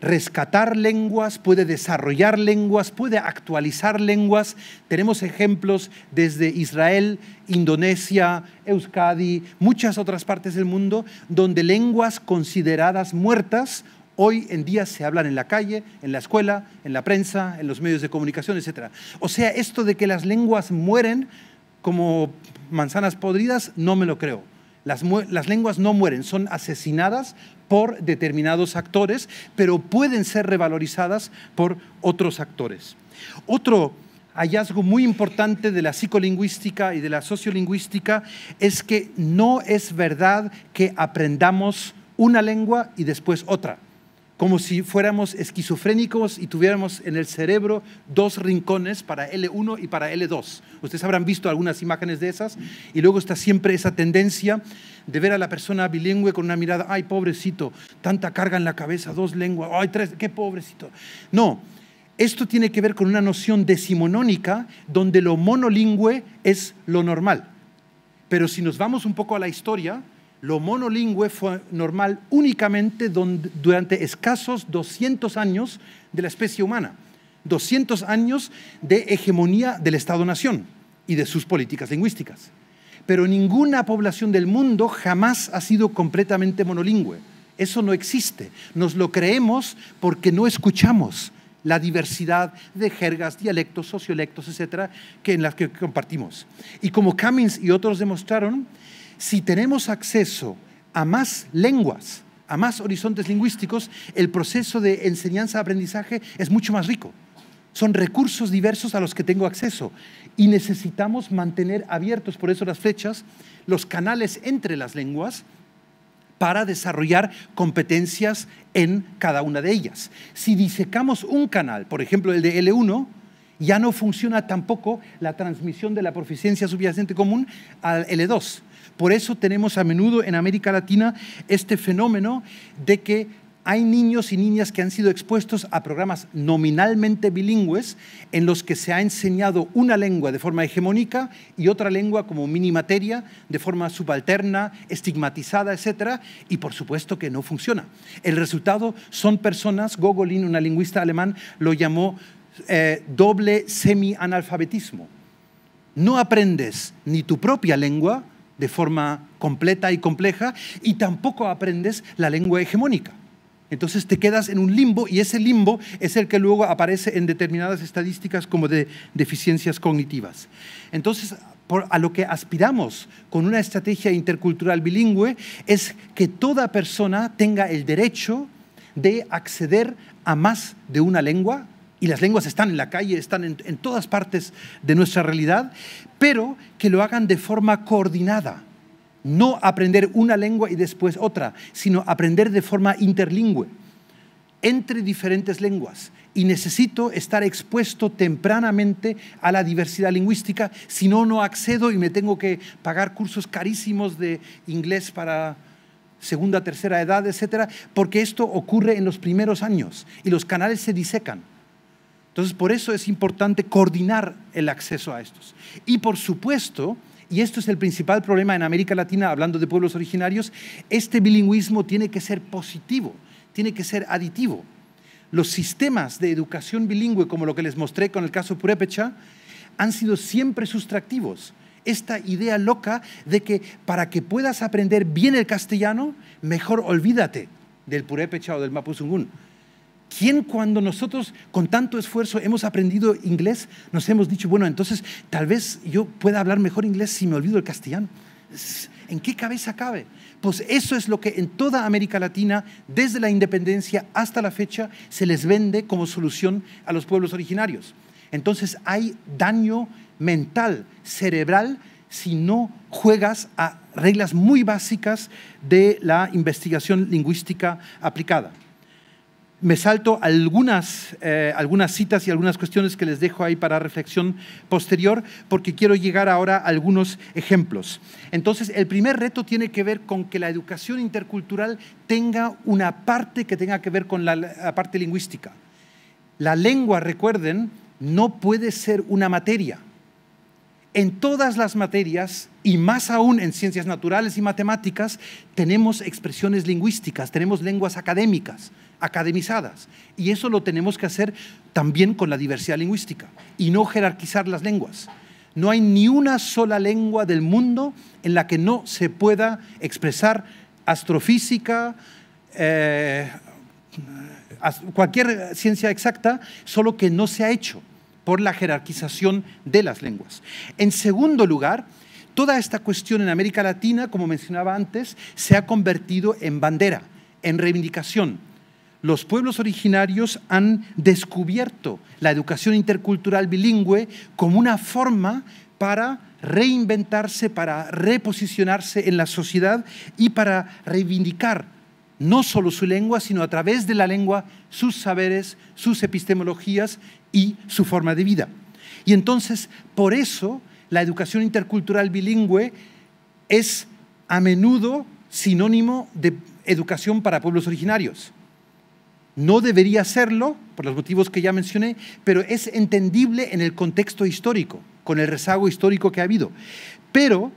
rescatar lenguas, puede desarrollar lenguas, puede actualizar lenguas. Tenemos ejemplos desde Israel, Indonesia, Euskadi, muchas otras partes del mundo, donde lenguas consideradas muertas hoy en día se hablan en la calle, en la escuela, en la prensa, en los medios de comunicación, etc. O sea, esto de que las lenguas mueren como manzanas podridas, no me lo creo. Las, lenguas no mueren, son asesinadas por determinados actores, pero pueden ser revalorizadas por otros actores. Otro hallazgo muy importante de la psicolingüística y de la sociolingüística es que no es verdad que aprendamos una lengua y después otra como si fuéramos esquizofrénicos y tuviéramos en el cerebro dos rincones para L1 y para L2. Ustedes habrán visto algunas imágenes de esas y luego está siempre esa tendencia de ver a la persona bilingüe con una mirada, ay pobrecito, tanta carga en la cabeza, dos lenguas, ay tres, qué pobrecito. No, esto tiene que ver con una noción decimonónica donde lo monolingüe es lo normal. Pero si nos vamos un poco a la historia, lo monolingüe fue normal únicamente durante escasos 200 años de la especie humana, 200 años de hegemonía del Estado-Nación y de sus políticas lingüísticas. Pero ninguna población del mundo jamás ha sido completamente monolingüe. Eso no existe. Nos lo creemos porque no escuchamos la diversidad de jergas, dialectos, sociolectos, etcétera, que en las que compartimos. Y como Cummings y otros demostraron, si tenemos acceso a más lenguas, a más horizontes lingüísticos, el proceso de enseñanza-aprendizaje es mucho más rico. Son recursos diversos a los que tengo acceso y necesitamos mantener abiertos, por eso las flechas, los canales entre las lenguas para desarrollar competencias en cada una de ellas. Si disecamos un canal, por ejemplo el de L1, ya no funciona tampoco la transmisión de la proficiencia subyacente común al L2. Por eso tenemos a menudo en América Latina este fenómeno de que hay niños y niñas que han sido expuestos a programas nominalmente bilingües en los que se ha enseñado una lengua de forma hegemónica y otra lengua como materia de forma subalterna, estigmatizada, etc. Y por supuesto que no funciona. El resultado son personas, Gogolin, una lingüista alemán, lo llamó eh, doble semi-analfabetismo. No aprendes ni tu propia lengua, de forma completa y compleja y tampoco aprendes la lengua hegemónica. Entonces te quedas en un limbo y ese limbo es el que luego aparece en determinadas estadísticas como de deficiencias cognitivas. Entonces, a lo que aspiramos con una estrategia intercultural bilingüe es que toda persona tenga el derecho de acceder a más de una lengua y las lenguas están en la calle, están en, todas partes de nuestra realidad, pero que lo hagan de forma coordinada. No aprender una lengua y después otra, sino aprender de forma interlingüe, entre diferentes lenguas. Y necesito estar expuesto tempranamente a la diversidad lingüística, si no, no accedo y me tengo que pagar cursos carísimos de inglés para segunda, tercera edad, etcétera, porque esto ocurre en los primeros años y los canales se disecan. Entonces, por eso es importante coordinar el acceso a estos. Y por supuesto, y esto es el principal problema en América Latina, hablando de pueblos originarios, este bilingüismo tiene que ser positivo, tiene que ser aditivo. Los sistemas de educación bilingüe, como lo que les mostré con el caso Purépecha, han sido siempre sustractivos. Esta idea loca de que para que puedas aprender bien el castellano, mejor olvídate del Purépecha o del Mapuzungún ¿Quién cuando nosotros con tanto esfuerzo hemos aprendido inglés, nos hemos dicho, bueno, entonces tal vez yo pueda hablar mejor inglés si me olvido el castellano? ¿En qué cabeza cabe? Pues eso es lo que en toda América Latina, desde la independencia hasta la fecha, se les vende como solución a los pueblos originarios. Entonces hay daño mental, cerebral, si no juegas a reglas muy básicas de la investigación lingüística aplicada me salto eh, algunas, citas y algunas cuestiones que les dejo ahí para reflexión posterior, porque quiero llegar ahora a algunos ejemplos. Entonces, el primer reto tiene que ver con que la educación intercultural tenga una parte que tenga que ver con la parte lingüística. La lengua, recuerden, no puede ser una materia. En todas las materias, y más aún en ciencias naturales y matemáticas, tenemos expresiones lingüísticas, tenemos lenguas académicas academizadas. Y eso lo tenemos que hacer también con la diversidad lingüística y no jerarquizar las lenguas. No hay ni una sola lengua del mundo en la que no se pueda expresar astrofísica, eh, cualquier ciencia exacta, solo que no se ha hecho por la jerarquización de las lenguas. En segundo lugar, toda esta cuestión en América Latina, como mencionaba antes, se ha convertido en bandera, en reivindicación, los pueblos originarios han descubierto la educación intercultural bilingüe como una forma para reinventarse, para reposicionarse en la sociedad y para reivindicar no solo su lengua, sino a través de la lengua sus saberes, sus epistemologías y su forma de vida. Y entonces, por eso, la educación intercultural bilingüe es a menudo sinónimo de educación para pueblos originarios. No debería serlo, por los motivos que ya mencioné, pero es entendible en el contexto histórico, con el rezago histórico que ha habido. Pero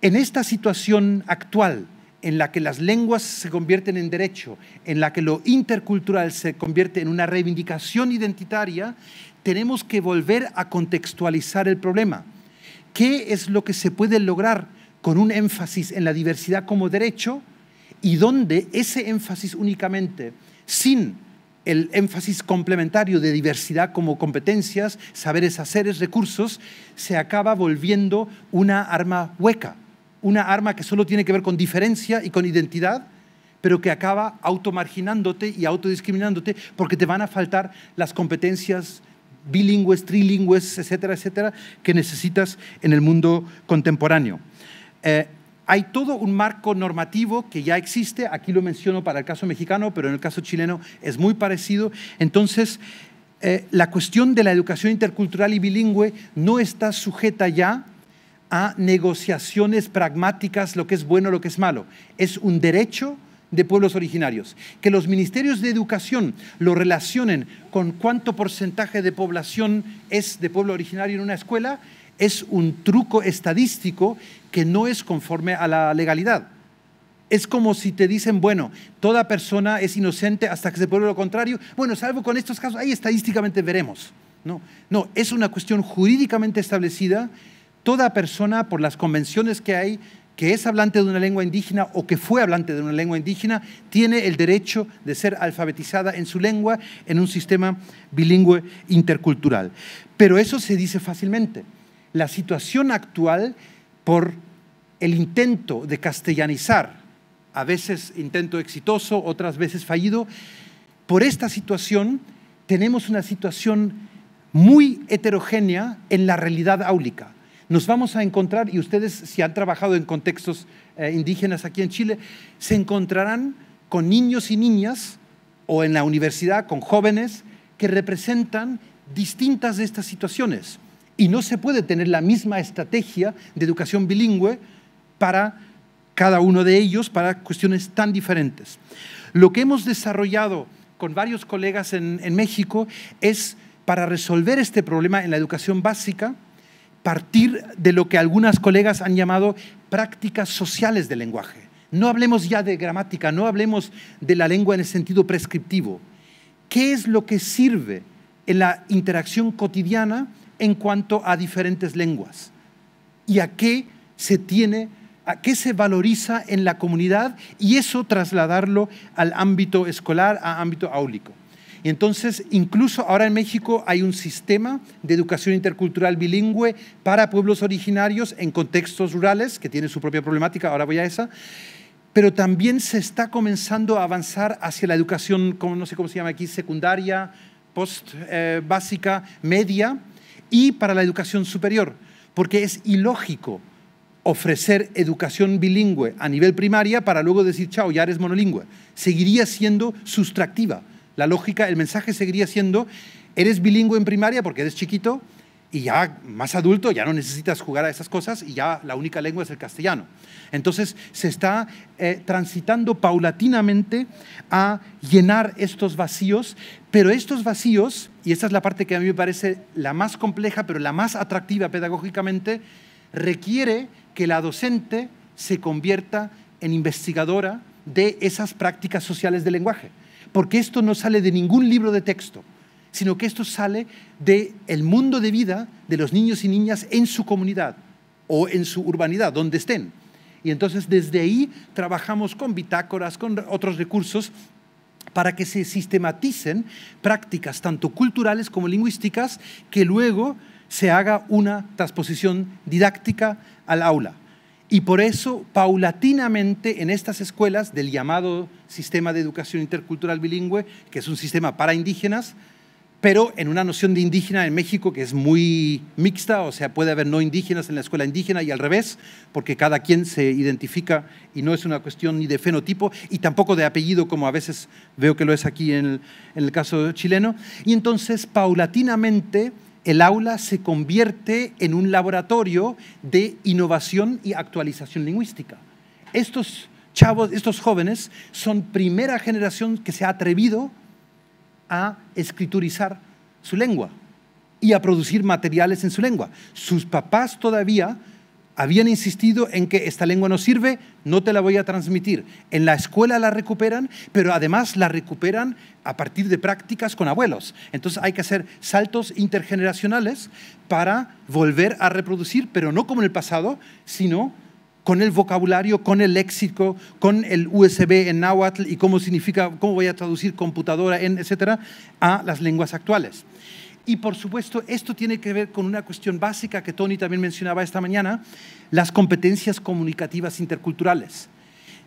en esta situación actual, en la que las lenguas se convierten en derecho, en la que lo intercultural se convierte en una reivindicación identitaria, tenemos que volver a contextualizar el problema. ¿Qué es lo que se puede lograr con un énfasis en la diversidad como derecho y dónde ese énfasis únicamente sin el énfasis complementario de diversidad como competencias, saberes, haceres, recursos, se acaba volviendo una arma hueca, una arma que solo tiene que ver con diferencia y con identidad, pero que acaba automarginándote y autodiscriminándote porque te van a faltar las competencias bilingües, trilingües, etcétera, etcétera, que necesitas en el mundo contemporáneo. Eh, hay todo un marco normativo que ya existe, aquí lo menciono para el caso mexicano, pero en el caso chileno es muy parecido. Entonces, eh, la cuestión de la educación intercultural y bilingüe no está sujeta ya a negociaciones pragmáticas, lo que es bueno, lo que es malo. Es un derecho de pueblos originarios. Que los ministerios de educación lo relacionen con cuánto porcentaje de población es de pueblo originario en una escuela, es un truco estadístico que no es conforme a la legalidad. Es como si te dicen, bueno, toda persona es inocente hasta que se pruebe lo contrario. Bueno, salvo con estos casos, ahí estadísticamente veremos. No, no, es una cuestión jurídicamente establecida. Toda persona, por las convenciones que hay, que es hablante de una lengua indígena o que fue hablante de una lengua indígena, tiene el derecho de ser alfabetizada en su lengua en un sistema bilingüe intercultural. Pero eso se dice fácilmente la situación actual por el intento de castellanizar, a veces intento exitoso, otras veces fallido. Por esta situación tenemos una situación muy heterogénea en la realidad áulica. Nos vamos a encontrar, y ustedes si han trabajado en contextos eh, indígenas aquí en Chile, se encontrarán con niños y niñas o en la universidad con jóvenes que representan distintas de estas situaciones y no se puede tener la misma estrategia de educación bilingüe para cada uno de ellos, para cuestiones tan diferentes. Lo que hemos desarrollado con varios colegas en, México es para resolver este problema en la educación básica, partir de lo que algunas colegas han llamado prácticas sociales del lenguaje. No hablemos ya de gramática, no hablemos de la lengua en el sentido prescriptivo. ¿Qué es lo que sirve en la interacción cotidiana en cuanto a diferentes lenguas y a qué se tiene, a qué se valoriza en la comunidad y eso trasladarlo al ámbito escolar, a ámbito aúlico. Y entonces, incluso ahora en México hay un sistema de educación intercultural bilingüe para pueblos originarios en contextos rurales, que tiene su propia problemática, ahora voy a esa, pero también se está comenzando a avanzar hacia la educación, no sé cómo se llama aquí, secundaria, post eh, básica, media, y para la educación superior, porque es ilógico ofrecer educación bilingüe a nivel primaria para luego decir, chao, ya eres monolingüe. Seguiría siendo sustractiva. La lógica, el mensaje seguiría siendo, eres bilingüe en primaria porque eres chiquito, y ya más adulto ya no necesitas jugar a esas cosas y ya la única lengua es el castellano. Entonces se está eh, transitando paulatinamente a llenar estos vacíos, pero estos vacíos, y esta es la parte que a mí me parece la más compleja, pero la más atractiva pedagógicamente, requiere que la docente se convierta en investigadora de esas prácticas sociales del lenguaje, porque esto no sale de ningún libro de texto sino que esto sale del mundo de vida de los niños y niñas en su comunidad o en su urbanidad, donde estén. Y entonces desde ahí trabajamos con bitácoras, con otros recursos para que se sistematicen prácticas tanto culturales como lingüísticas que luego se haga una transposición didáctica al aula. Y por eso, paulatinamente, en estas escuelas del llamado sistema de educación intercultural bilingüe, que es un sistema para indígenas, pero en una noción de indígena en México que es muy mixta, o sea, puede haber no indígenas en la escuela indígena y al revés, porque cada quien se identifica y no es una cuestión ni de fenotipo y tampoco de apellido, como a veces veo que lo es aquí en el, caso chileno. Y entonces, paulatinamente, el aula se convierte en un laboratorio de innovación y actualización lingüística. Estos chavos, estos jóvenes, son primera generación que se ha atrevido a escriturizar su lengua y a producir materiales en su lengua. Sus papás todavía habían insistido en que esta lengua no sirve, no te la voy a transmitir. En la escuela la recuperan, pero además la recuperan a partir de prácticas con abuelos. Entonces hay que hacer saltos intergeneracionales para volver a reproducir, pero no como en el pasado, sino con el vocabulario, con el léxico, con el USB en náhuatl y cómo significa, cómo voy a traducir computadora en, etcétera, a las lenguas actuales. Y por supuesto, esto tiene que ver con una cuestión básica que Tony también mencionaba esta mañana, las competencias comunicativas interculturales.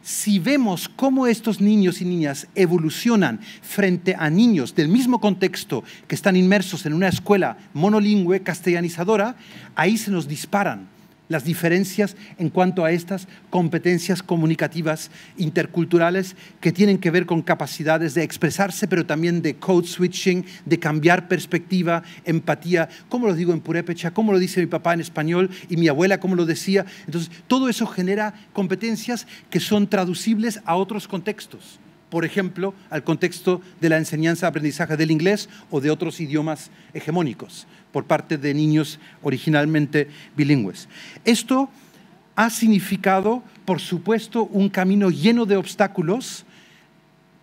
Si vemos cómo estos niños y niñas evolucionan frente a niños del mismo contexto que están inmersos en una escuela monolingüe castellanizadora, ahí se nos disparan las diferencias en cuanto a estas competencias comunicativas interculturales que tienen que ver con capacidades de expresarse, pero también de code switching, de cambiar perspectiva, empatía, como lo digo en purépecha, como lo dice mi papá en español y mi abuela, como lo decía. Entonces, todo eso genera competencias que son traducibles a otros contextos por ejemplo, al contexto de la enseñanza-aprendizaje del inglés o de otros idiomas hegemónicos por parte de niños originalmente bilingües. Esto ha significado, por supuesto, un camino lleno de obstáculos.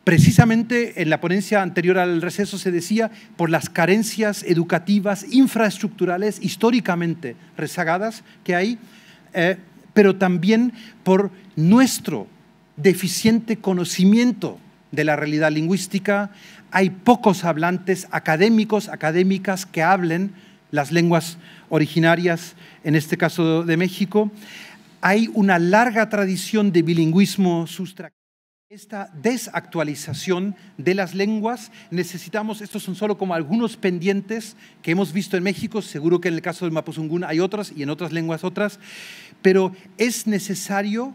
Precisamente en la ponencia anterior al receso se decía por las carencias educativas, infraestructurales, históricamente rezagadas que hay, eh, pero también por nuestro deficiente conocimiento de la realidad lingüística, hay pocos hablantes académicos, académicas que hablen las lenguas originarias, en este caso de México. Hay una larga tradición de bilingüismo sustractivo. Esta desactualización de las lenguas necesitamos, estos son solo como algunos pendientes que hemos visto en México, seguro que en el caso del Mapuzungún hay otras y en otras lenguas otras, pero es necesario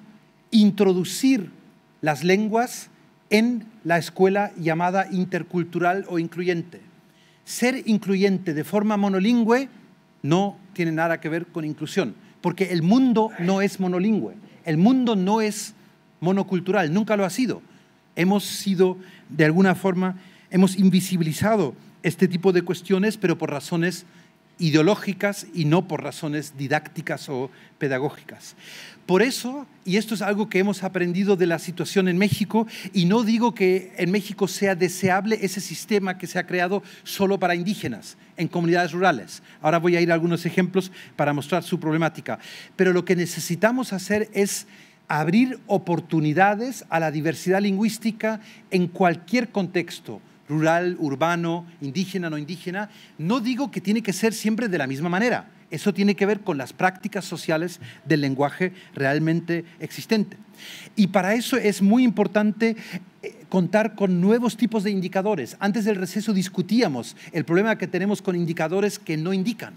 introducir las lenguas en la escuela llamada intercultural o incluyente. Ser incluyente de forma monolingüe no tiene nada que ver con inclusión, porque el mundo no es monolingüe, el mundo no es monocultural, nunca lo ha sido. Hemos sido, de alguna forma, hemos invisibilizado este tipo de cuestiones, pero por razones ideológicas y no por razones didácticas o pedagógicas. Por eso, y esto es algo que hemos aprendido de la situación en México, y no digo que en México sea deseable ese sistema que se ha creado solo para indígenas en comunidades rurales. Ahora voy a ir a algunos ejemplos para mostrar su problemática. Pero lo que necesitamos hacer es abrir oportunidades a la diversidad lingüística en cualquier contexto, rural, urbano, indígena, no indígena, no digo que tiene que ser siempre de la misma manera. Eso tiene que ver con las prácticas sociales del lenguaje realmente existente. Y para eso es muy importante eh, contar con nuevos tipos de indicadores. Antes del receso discutíamos el problema que tenemos con indicadores que no indican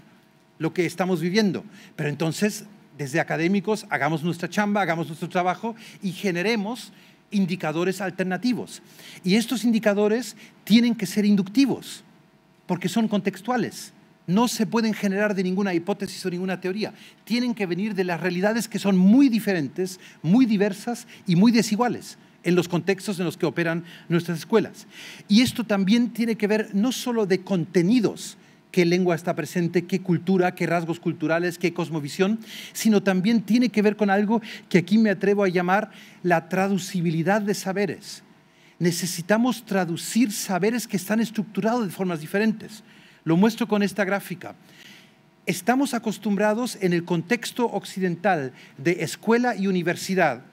lo que estamos viviendo. Pero entonces, desde académicos, hagamos nuestra chamba, hagamos nuestro trabajo y generemos indicadores alternativos. Y estos indicadores tienen que ser inductivos, porque son contextuales. No se pueden generar de ninguna hipótesis o ninguna teoría. Tienen que venir de las realidades que son muy diferentes, muy diversas y muy desiguales en los contextos en los que operan nuestras escuelas. Y esto también tiene que ver no solo de contenidos, qué lengua está presente, qué cultura, qué rasgos culturales, qué cosmovisión, sino también tiene que ver con algo que aquí me atrevo a llamar la traducibilidad de saberes. Necesitamos traducir saberes que están estructurados de formas diferentes. Lo muestro con esta gráfica. Estamos acostumbrados en el contexto occidental de escuela y universidad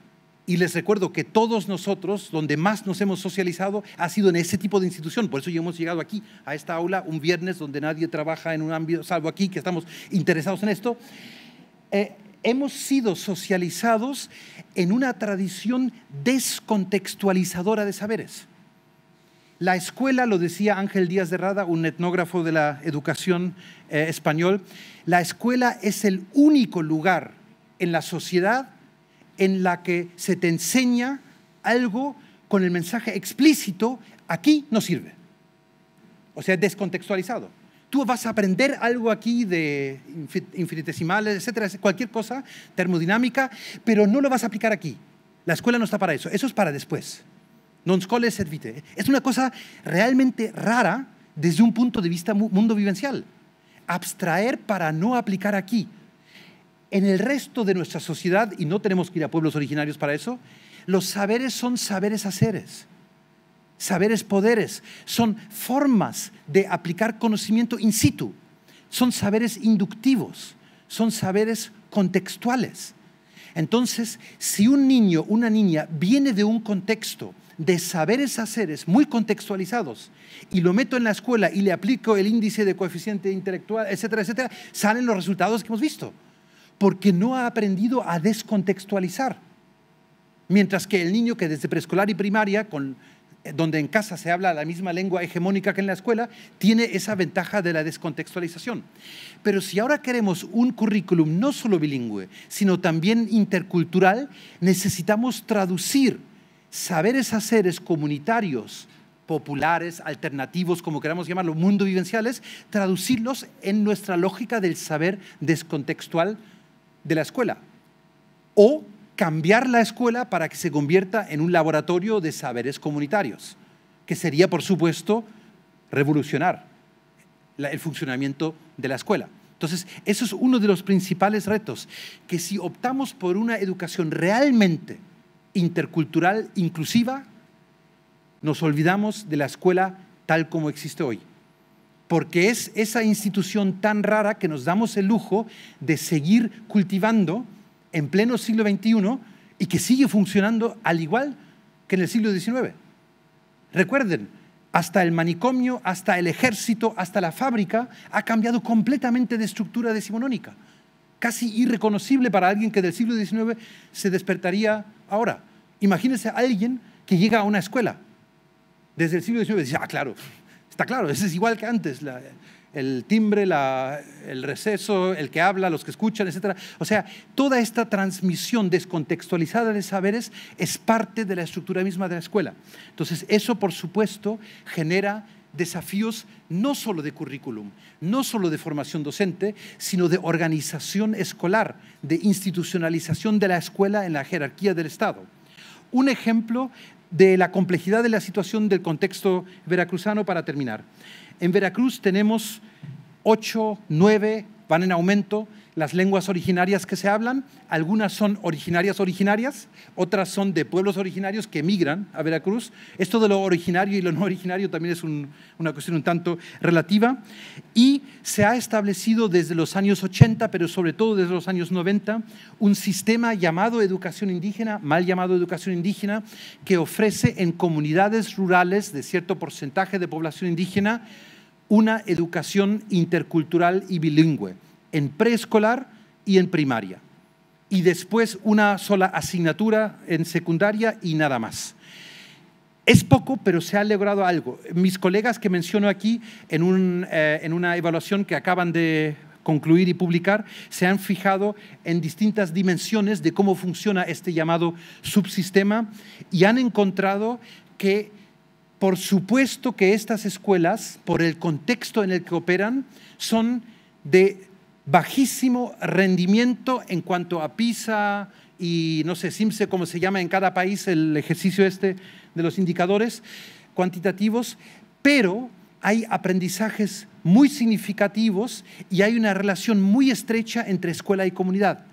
y les recuerdo que todos nosotros, donde más nos hemos socializado, ha sido en ese tipo de institución. Por eso ya hemos llegado aquí, a esta aula, un viernes donde nadie trabaja en un ámbito, salvo aquí, que estamos interesados en esto. Eh, hemos sido socializados en una tradición descontextualizadora de saberes. La escuela, lo decía Ángel Díaz de Rada, un etnógrafo de la educación eh, español, la escuela es el único lugar en la sociedad en la que se te enseña algo con el mensaje explícito, aquí no sirve. O sea, descontextualizado. Tú vas a aprender algo aquí de infinitesimales, etcétera, cualquier cosa, termodinámica, pero no lo vas a aplicar aquí. La escuela no está para eso, eso es para después. Non servite. Es una cosa realmente rara desde un punto de vista mundo vivencial. Abstraer para no aplicar aquí en el resto de nuestra sociedad, y no tenemos que ir a pueblos originarios para eso, los saberes son saberes haceres, saberes poderes, son formas de aplicar conocimiento in situ, son saberes inductivos, son saberes contextuales. Entonces, si un niño, una niña, viene de un contexto de saberes haceres muy contextualizados y lo meto en la escuela y le aplico el índice de coeficiente intelectual, etcétera, etcétera, salen los resultados que hemos visto porque no ha aprendido a descontextualizar. Mientras que el niño que desde preescolar y primaria, eh, donde en casa se habla la misma lengua hegemónica que en la escuela, tiene esa ventaja de la descontextualización. Pero si ahora queremos un currículum no solo bilingüe, sino también intercultural, necesitamos traducir saberes a haceres comunitarios, populares, alternativos, como queramos llamarlo, mundo vivenciales, traducirlos en nuestra lógica del saber descontextual de la escuela o cambiar la escuela para que se convierta en un laboratorio de saberes comunitarios, que sería, por supuesto, revolucionar el funcionamiento de la escuela. Entonces, eso es uno de los principales retos, que si optamos por una educación realmente intercultural, inclusiva, nos olvidamos de la escuela tal como existe hoy porque es esa institución tan rara que nos damos el lujo de seguir cultivando en pleno siglo XXI y que sigue funcionando al igual que en el siglo XIX. Recuerden, hasta el manicomio, hasta el ejército, hasta la fábrica, ha cambiado completamente de estructura decimonónica, casi irreconocible para alguien que del siglo XIX se despertaría ahora. Imagínense a alguien que llega a una escuela desde el siglo XIX y dice, ah, claro, Está claro, es igual que antes, el timbre, el receso, el que habla, los que escuchan, etcétera. O sea, toda esta transmisión descontextualizada de saberes es parte de la estructura misma de la escuela. Entonces, eso, por supuesto, genera desafíos no solo de currículum, no solo de formación docente, sino de organización escolar, de institucionalización de la escuela en la jerarquía del Estado. Un ejemplo de la complejidad de la situación del contexto veracruzano para terminar. En Veracruz tenemos ocho, nueve, van en aumento, las lenguas originarias que se hablan. Algunas son originarias originarias, otras son de pueblos originarios que emigran a Veracruz. Esto de lo originario y lo no originario también es una cuestión un tanto relativa. Y se ha establecido desde los años 80, pero sobre todo desde los años 90, un sistema llamado educación indígena, mal llamado educación indígena, que ofrece en comunidades rurales de cierto porcentaje de población indígena una educación intercultural y bilingüe en preescolar y en primaria. Y después una sola asignatura en secundaria y nada más. Es poco, pero se ha logrado algo. Mis colegas que menciono aquí en, eh, en una evaluación que acaban de concluir y publicar, se han fijado en distintas dimensiones de cómo funciona este llamado subsistema y han encontrado que, por supuesto que estas escuelas, por el contexto en el que operan, son de bajísimo rendimiento en cuanto a PISA y no sé, SIMSE, como se llama en cada país el ejercicio este de los indicadores cuantitativos, pero hay aprendizajes muy significativos y hay una relación muy estrecha entre escuela y comunidad.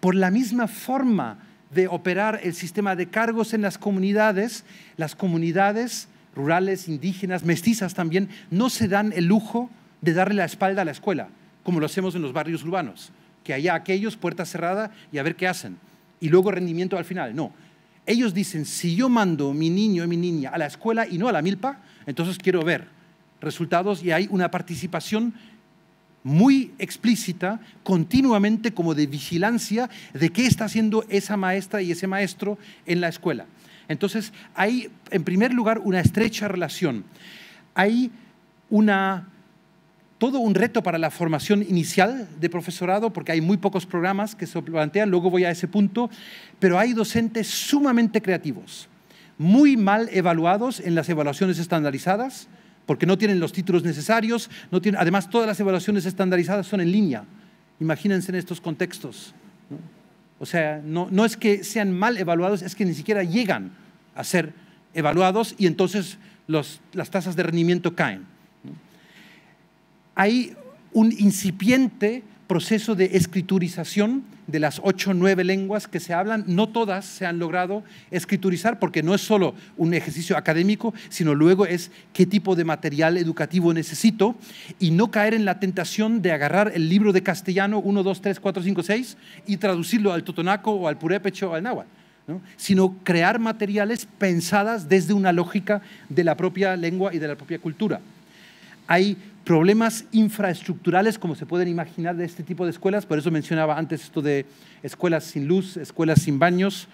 Por la misma forma de operar el sistema de cargos en las comunidades, las comunidades rurales, indígenas, mestizas también, no se dan el lujo de darle la espalda a la escuela como lo hacemos en los barrios urbanos, que haya aquellos puerta cerrada y a ver qué hacen, y luego rendimiento al final. No, ellos dicen, si yo mando mi niño y mi niña a la escuela y no a la milpa, entonces quiero ver resultados y hay una participación muy explícita, continuamente como de vigilancia de qué está haciendo esa maestra y ese maestro en la escuela. Entonces hay, en primer lugar, una estrecha relación. Hay una todo un reto para la formación inicial de profesorado, porque hay muy pocos programas que se plantean, luego voy a ese punto, pero hay docentes sumamente creativos, muy mal evaluados en las evaluaciones estandarizadas, porque no tienen los títulos necesarios, además todas las evaluaciones estandarizadas son en línea, imagínense en estos contextos. O sea, no, es que sean mal evaluados, es que ni siquiera llegan a ser evaluados y entonces las tasas de rendimiento caen hay un incipiente proceso de escriturización de las ocho o nueve lenguas que se hablan. No todas se han logrado escriturizar porque no es solo un ejercicio académico, sino luego es qué tipo de material educativo necesito y no caer en la tentación de agarrar el libro de castellano 1, 2, 3, 4, 5, 6 y traducirlo al totonaco o al purépecho o al náhuatl. sino crear materiales pensadas desde una lógica de la propia lengua y de la propia cultura. Hay problemas infraestructurales, como se pueden imaginar, de este tipo de escuelas. Por eso mencionaba antes esto de escuelas sin luz, escuelas sin baños.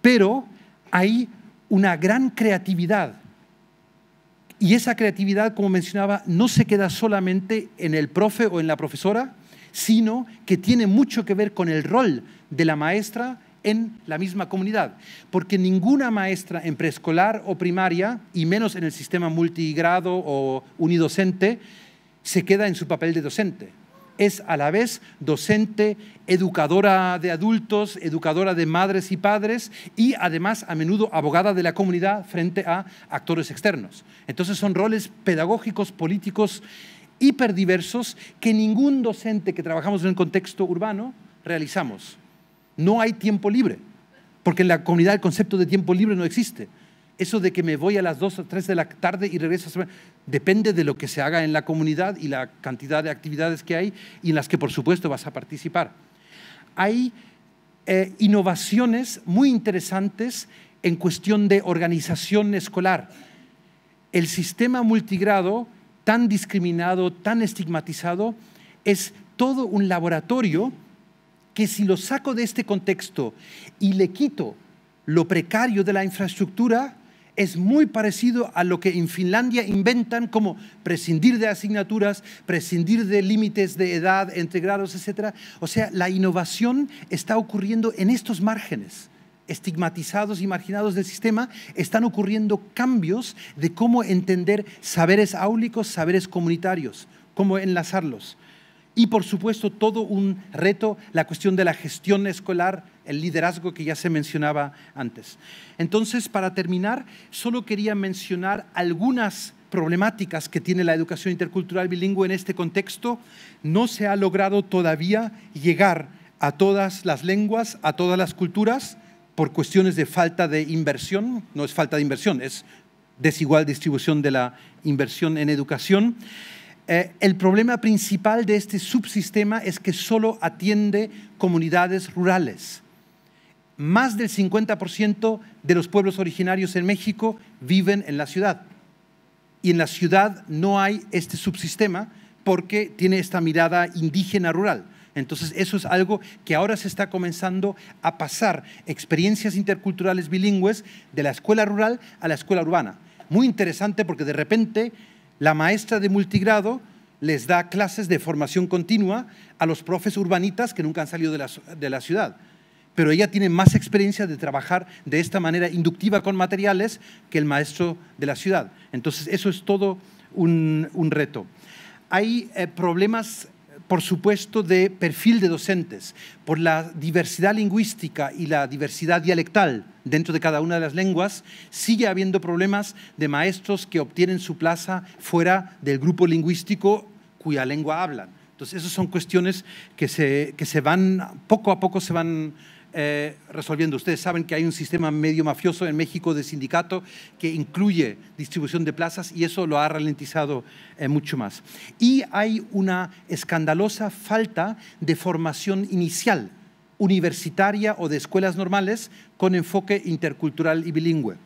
Pero hay una gran creatividad. Y esa creatividad, como mencionaba, no se queda solamente en el profe o en la profesora, sino que tiene mucho que ver con el rol de la maestra, en la misma comunidad, porque ninguna maestra en preescolar o primaria, y menos en el sistema multigrado o unidocente, se queda en su papel de docente. Es a la vez docente, educadora de adultos, educadora de madres y padres y además a menudo abogada de la comunidad frente a actores externos. Entonces son roles pedagógicos, políticos, hiperdiversos que ningún docente que trabajamos en el contexto urbano realizamos. No hay tiempo libre, porque en la comunidad el concepto de tiempo libre no existe. Eso de que me voy a las 2 o 3 de la tarde y regreso a depende de lo que se haga en la comunidad y la cantidad de actividades que hay y en las que por supuesto vas a participar. Hay eh, innovaciones muy interesantes en cuestión de organización escolar. El sistema multigrado, tan discriminado, tan estigmatizado, es todo un laboratorio que si lo saco de este contexto y le quito lo precario de la infraestructura, es muy parecido a lo que en Finlandia inventan como prescindir de asignaturas, prescindir de límites de edad entre grados, etc. O sea, la innovación está ocurriendo en estos márgenes estigmatizados y marginados del sistema, están ocurriendo cambios de cómo entender saberes áulicos, saberes comunitarios, cómo enlazarlos. Y por supuesto, todo un reto, la cuestión de la gestión escolar, el liderazgo que ya se mencionaba antes. Entonces, para terminar, solo quería mencionar algunas problemáticas que tiene la educación intercultural bilingüe en este contexto. No se ha logrado todavía llegar a todas las lenguas, a todas las culturas, por cuestiones de falta de inversión. No es falta de inversión, es desigual distribución de la inversión en educación. Eh, el problema principal de este subsistema es que solo atiende comunidades rurales. Más del 50% de los pueblos originarios en México viven en la ciudad. Y en la ciudad no hay este subsistema porque tiene esta mirada indígena rural. Entonces, eso es algo que ahora se está comenzando a pasar, experiencias interculturales bilingües de la escuela rural a la escuela urbana. Muy interesante porque de repente la maestra de multigrado les da clases de formación continua a los profes urbanitas que nunca han salido de la, ciudad. Pero ella tiene más experiencia de trabajar de esta manera inductiva con materiales que el maestro de la ciudad. Entonces, eso es todo un, reto. Hay eh, problemas por supuesto, de perfil de docentes, por la diversidad lingüística y la diversidad dialectal dentro de cada una de las lenguas, sigue habiendo problemas de maestros que obtienen su plaza fuera del grupo lingüístico cuya lengua hablan. Entonces, esas son cuestiones que se, que se van, poco a poco se van eh, resolviendo. Ustedes saben que hay un sistema medio mafioso en México de sindicato que incluye distribución de plazas y eso lo ha ralentizado eh, mucho más. Y hay una escandalosa falta de formación inicial, universitaria o de escuelas normales con enfoque intercultural y bilingüe.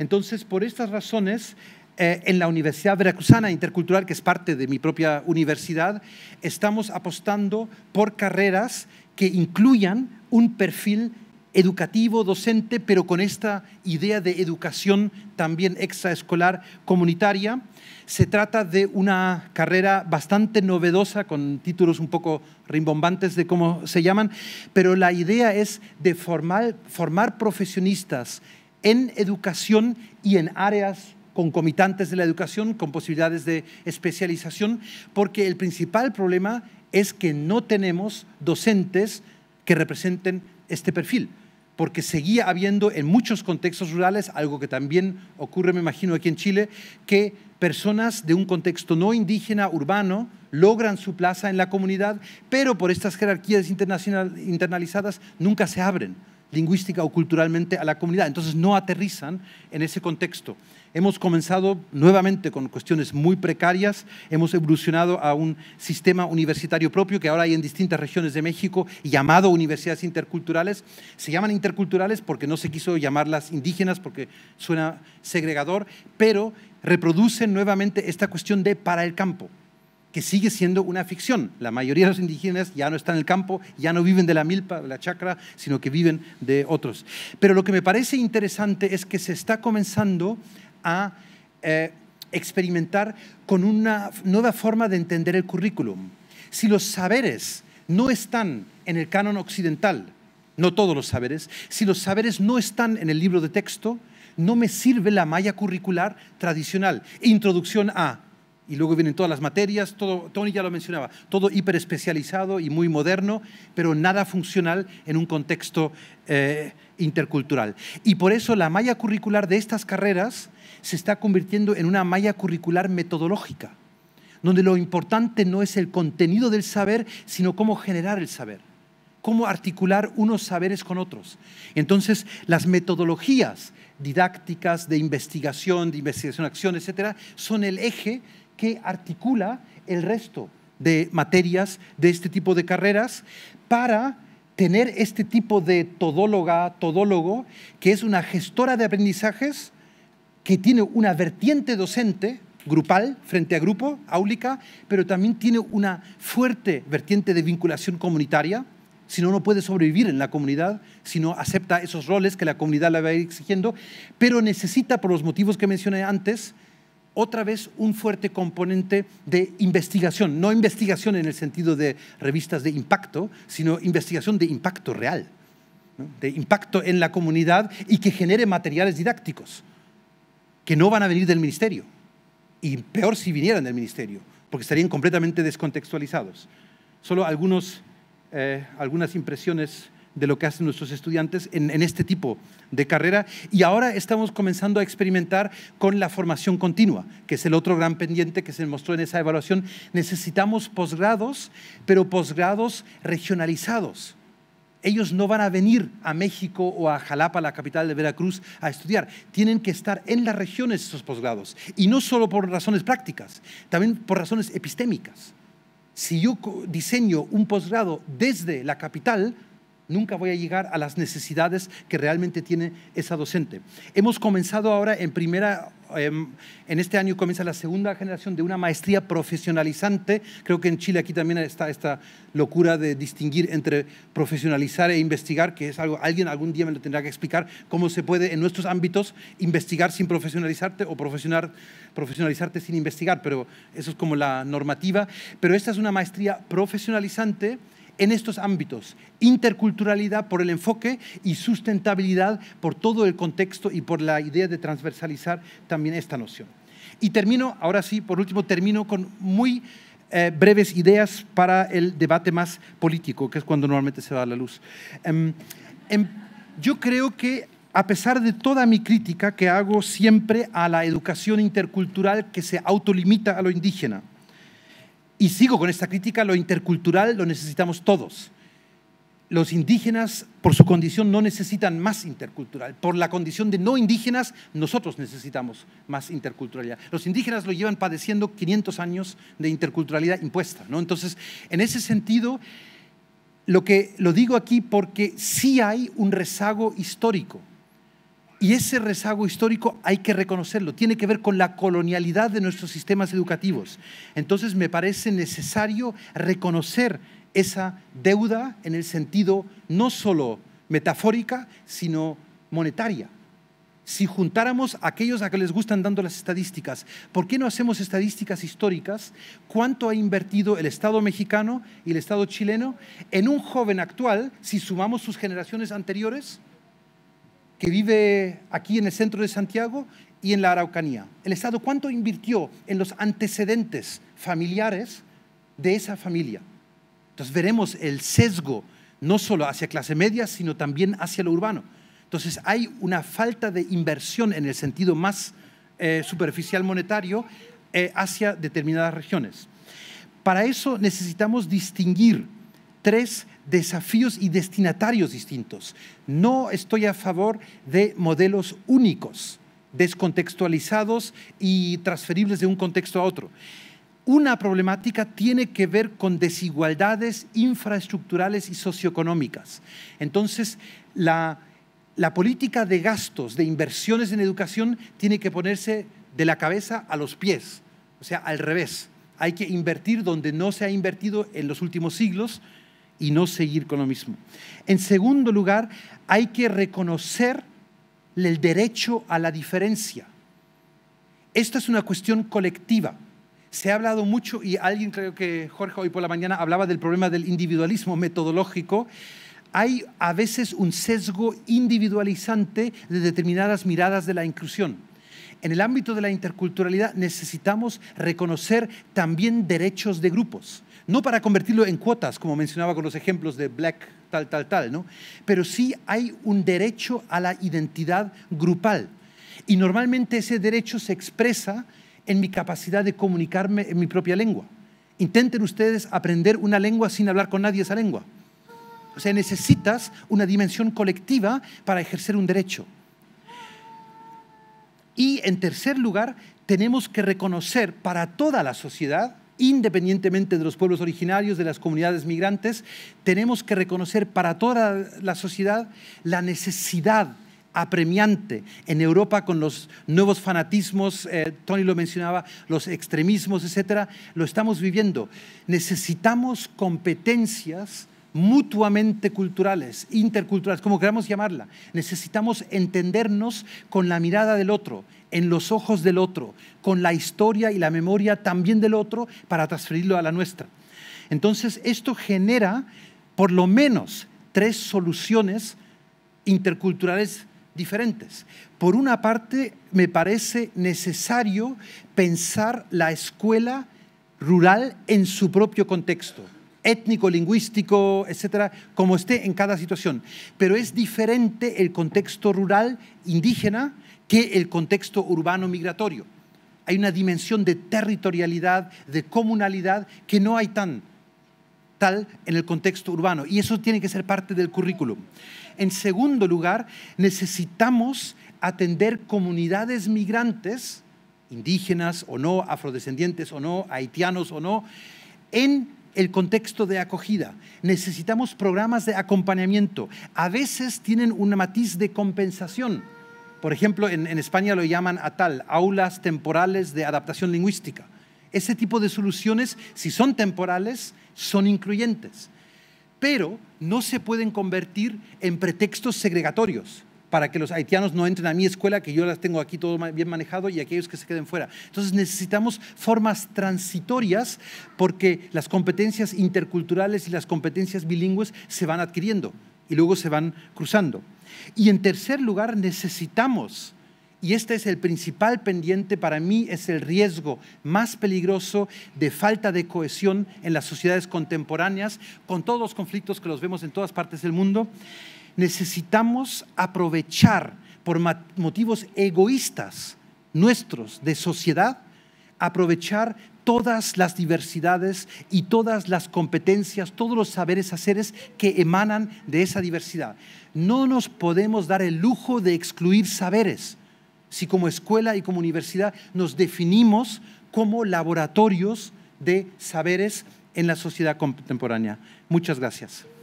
Entonces, por estas razones, eh, en la Universidad Veracruzana Intercultural, que es parte de mi propia universidad, estamos apostando por carreras que incluyan un perfil educativo, docente, pero con esta idea de educación también extraescolar comunitaria. Se trata de una carrera bastante novedosa, con títulos un poco rimbombantes de cómo se llaman, pero la idea es de formar, formar profesionistas en educación y en áreas concomitantes de la educación, con posibilidades de especialización, porque el principal problema es que no tenemos docentes que representen este perfil, porque seguía habiendo en muchos contextos rurales, algo que también ocurre, me imagino, aquí en Chile, que personas de un contexto no indígena, urbano, logran su plaza en la comunidad, pero por estas jerarquías internalizadas nunca se abren lingüística o culturalmente a la comunidad. Entonces no aterrizan en ese contexto. Hemos comenzado nuevamente con cuestiones muy precarias, hemos evolucionado a un sistema universitario propio que ahora hay en distintas regiones de México, llamado universidades interculturales. Se llaman interculturales porque no se quiso llamarlas indígenas, porque suena segregador, pero reproducen nuevamente esta cuestión de para el campo que sigue siendo una ficción. La mayoría de los indígenas ya no están en el campo, ya no viven de la milpa, de la chacra, sino que viven de otros. Pero lo que me parece interesante es que se está comenzando a eh, experimentar con una nueva forma de entender el currículum. Si los saberes no están en el canon occidental, no todos los saberes, si los saberes no están en el libro de texto, no me sirve la malla curricular tradicional. Introducción a y luego vienen todas las materias, todo, Tony ya lo mencionaba, todo hiperespecializado y muy moderno, pero nada funcional en un contexto eh, intercultural. Y por eso la malla curricular de estas carreras se está convirtiendo en una malla curricular metodológica, donde lo importante no es el contenido del saber, sino cómo generar el saber cómo articular unos saberes con otros. Entonces, las metodologías didácticas de investigación, de investigación-acción, etcétera, son el eje que articula el resto de materias de este tipo de carreras para tener este tipo de todóloga, todólogo, que es una gestora de aprendizajes que tiene una vertiente docente grupal frente a grupo, áulica, pero también tiene una fuerte vertiente de vinculación comunitaria, si no, no puede sobrevivir en la comunidad, si no acepta esos roles que la comunidad le va a ir exigiendo, pero necesita, por los motivos que mencioné antes, otra vez un fuerte componente de investigación, no investigación en el sentido de revistas de impacto, sino investigación de impacto real, de impacto en la comunidad y que genere materiales didácticos que no van a venir del ministerio. Y peor si vinieran del ministerio, porque estarían completamente descontextualizados. Solo eh, algunas impresiones de lo que hacen nuestros estudiantes en, este tipo de carrera y ahora estamos comenzando a experimentar con la formación continua, que es el otro gran pendiente que se mostró en esa evaluación. Necesitamos posgrados, pero posgrados regionalizados. Ellos no van a venir a México o a Jalapa, la capital de Veracruz, a estudiar. Tienen que estar en las regiones esos posgrados. Y no solo por razones prácticas, también por razones epistémicas. Si yo diseño un posgrado desde la capital, Nunca voy a llegar a las necesidades que realmente tiene esa docente. Hemos comenzado ahora en primera, em, en este año comienza la segunda generación de una maestría profesionalizante. Creo que en Chile aquí también está esta locura de distinguir entre profesionalizar e investigar, que es algo, alguien algún día me lo tendrá que explicar, cómo se puede en nuestros ámbitos investigar sin profesionalizarte o profesionalizarte sin investigar, pero eso es como la normativa. Pero esta es una maestría profesionalizante en estos ámbitos, interculturalidad por el enfoque y sustentabilidad por todo el contexto y por la idea de transversalizar también esta noción. Y termino, ahora sí, por último, termino con muy eh, breves ideas para el debate más político, que es cuando normalmente se da la luz. Em, em, yo creo que a pesar de toda mi crítica que hago siempre a la educación intercultural que se autolimita a lo indígena, y sigo con esta crítica, lo intercultural lo necesitamos todos. Los indígenas, por su condición, no necesitan más intercultural. Por la condición de no indígenas, nosotros necesitamos más interculturalidad. Los indígenas lo llevan padeciendo 500 años de interculturalidad impuesta. ¿no? Entonces, en ese sentido, lo, que, lo digo aquí porque sí hay un rezago histórico y ese rezago histórico hay que reconocerlo, tiene que ver con la colonialidad de nuestros sistemas educativos. Entonces me parece necesario reconocer esa deuda en el sentido no solo metafórica, sino monetaria. Si juntáramos a aquellos a que les gustan dando las estadísticas, ¿por qué no hacemos estadísticas históricas? ¿Cuánto ha invertido el Estado mexicano y el Estado chileno en un joven actual si sumamos sus generaciones anteriores? que vive aquí en el centro de Santiago y en la Araucanía. El Estado cuánto invirtió en los antecedentes familiares de esa familia. Entonces veremos el sesgo no solo hacia clase media, sino también hacia lo urbano. Entonces hay una falta de inversión en el sentido más eh, superficial monetario eh, hacia determinadas regiones. Para eso necesitamos distinguir tres desafíos y destinatarios distintos. No estoy a favor de modelos únicos, descontextualizados y transferibles de un contexto a otro. Una problemática tiene que ver con desigualdades infraestructurales y socioeconómicas. Entonces, la, la política de gastos, de inversiones en educación, tiene que ponerse de la cabeza a los pies, o sea, al revés. Hay que invertir donde no se ha invertido en los últimos siglos y no seguir con lo mismo. En segundo lugar, hay que reconocer el derecho a la diferencia. Esta es una cuestión colectiva. Se ha hablado mucho, y alguien creo que Jorge hoy por la mañana hablaba del problema del individualismo metodológico. Hay a veces un sesgo individualizante de determinadas miradas de la inclusión. En el ámbito de la interculturalidad necesitamos reconocer también derechos de grupos no para convertirlo en cuotas, como mencionaba con los ejemplos de Black, tal, tal, tal, ¿no? pero sí hay un derecho a la identidad grupal. Y normalmente ese derecho se expresa en mi capacidad de comunicarme en mi propia lengua. Intenten ustedes aprender una lengua sin hablar con nadie esa lengua. O sea, necesitas una dimensión colectiva para ejercer un derecho. Y en tercer lugar, tenemos que reconocer para toda la sociedad independientemente de los pueblos originarios, de las comunidades migrantes, tenemos que reconocer para toda la sociedad la necesidad apremiante en Europa con los nuevos fanatismos, eh, Tony lo mencionaba, los extremismos, etcétera, lo estamos viviendo. Necesitamos competencias mutuamente culturales, interculturales, como queramos llamarla. Necesitamos entendernos con la mirada del otro, en los ojos del otro, con la historia y la memoria también del otro para transferirlo a la nuestra. Entonces, esto genera por lo menos tres soluciones interculturales diferentes. Por una parte, me parece necesario pensar la escuela rural en su propio contexto étnico, lingüístico, etcétera, como esté en cada situación. Pero es diferente el contexto rural indígena que el contexto urbano migratorio. Hay una dimensión de territorialidad, de comunalidad, que no hay tan tal en el contexto urbano. Y eso tiene que ser parte del currículum. En segundo lugar, necesitamos atender comunidades migrantes, indígenas o no, afrodescendientes o no, haitianos o no, en el contexto de acogida, necesitamos programas de acompañamiento. A veces tienen un matiz de compensación. Por ejemplo, en, España lo llaman ATAL, aulas temporales de adaptación lingüística. Ese tipo de soluciones, si son temporales, son incluyentes, pero no se pueden convertir en pretextos segregatorios para que los haitianos no entren a mi escuela, que yo las tengo aquí todo bien manejado, y aquellos que se queden fuera. Entonces necesitamos formas transitorias porque las competencias interculturales y las competencias bilingües se van adquiriendo y luego se van cruzando. Y en tercer lugar, necesitamos, y este es el principal pendiente para mí, es el riesgo más peligroso de falta de cohesión en las sociedades contemporáneas, con todos los conflictos que los vemos en todas partes del mundo, necesitamos aprovechar por motivos egoístas nuestros de sociedad, aprovechar todas las diversidades y todas las competencias, todos los saberes haceres que emanan de esa diversidad. No nos podemos dar el lujo de excluir saberes si como escuela y como universidad nos definimos como laboratorios de saberes en la sociedad contemporánea. Muchas gracias.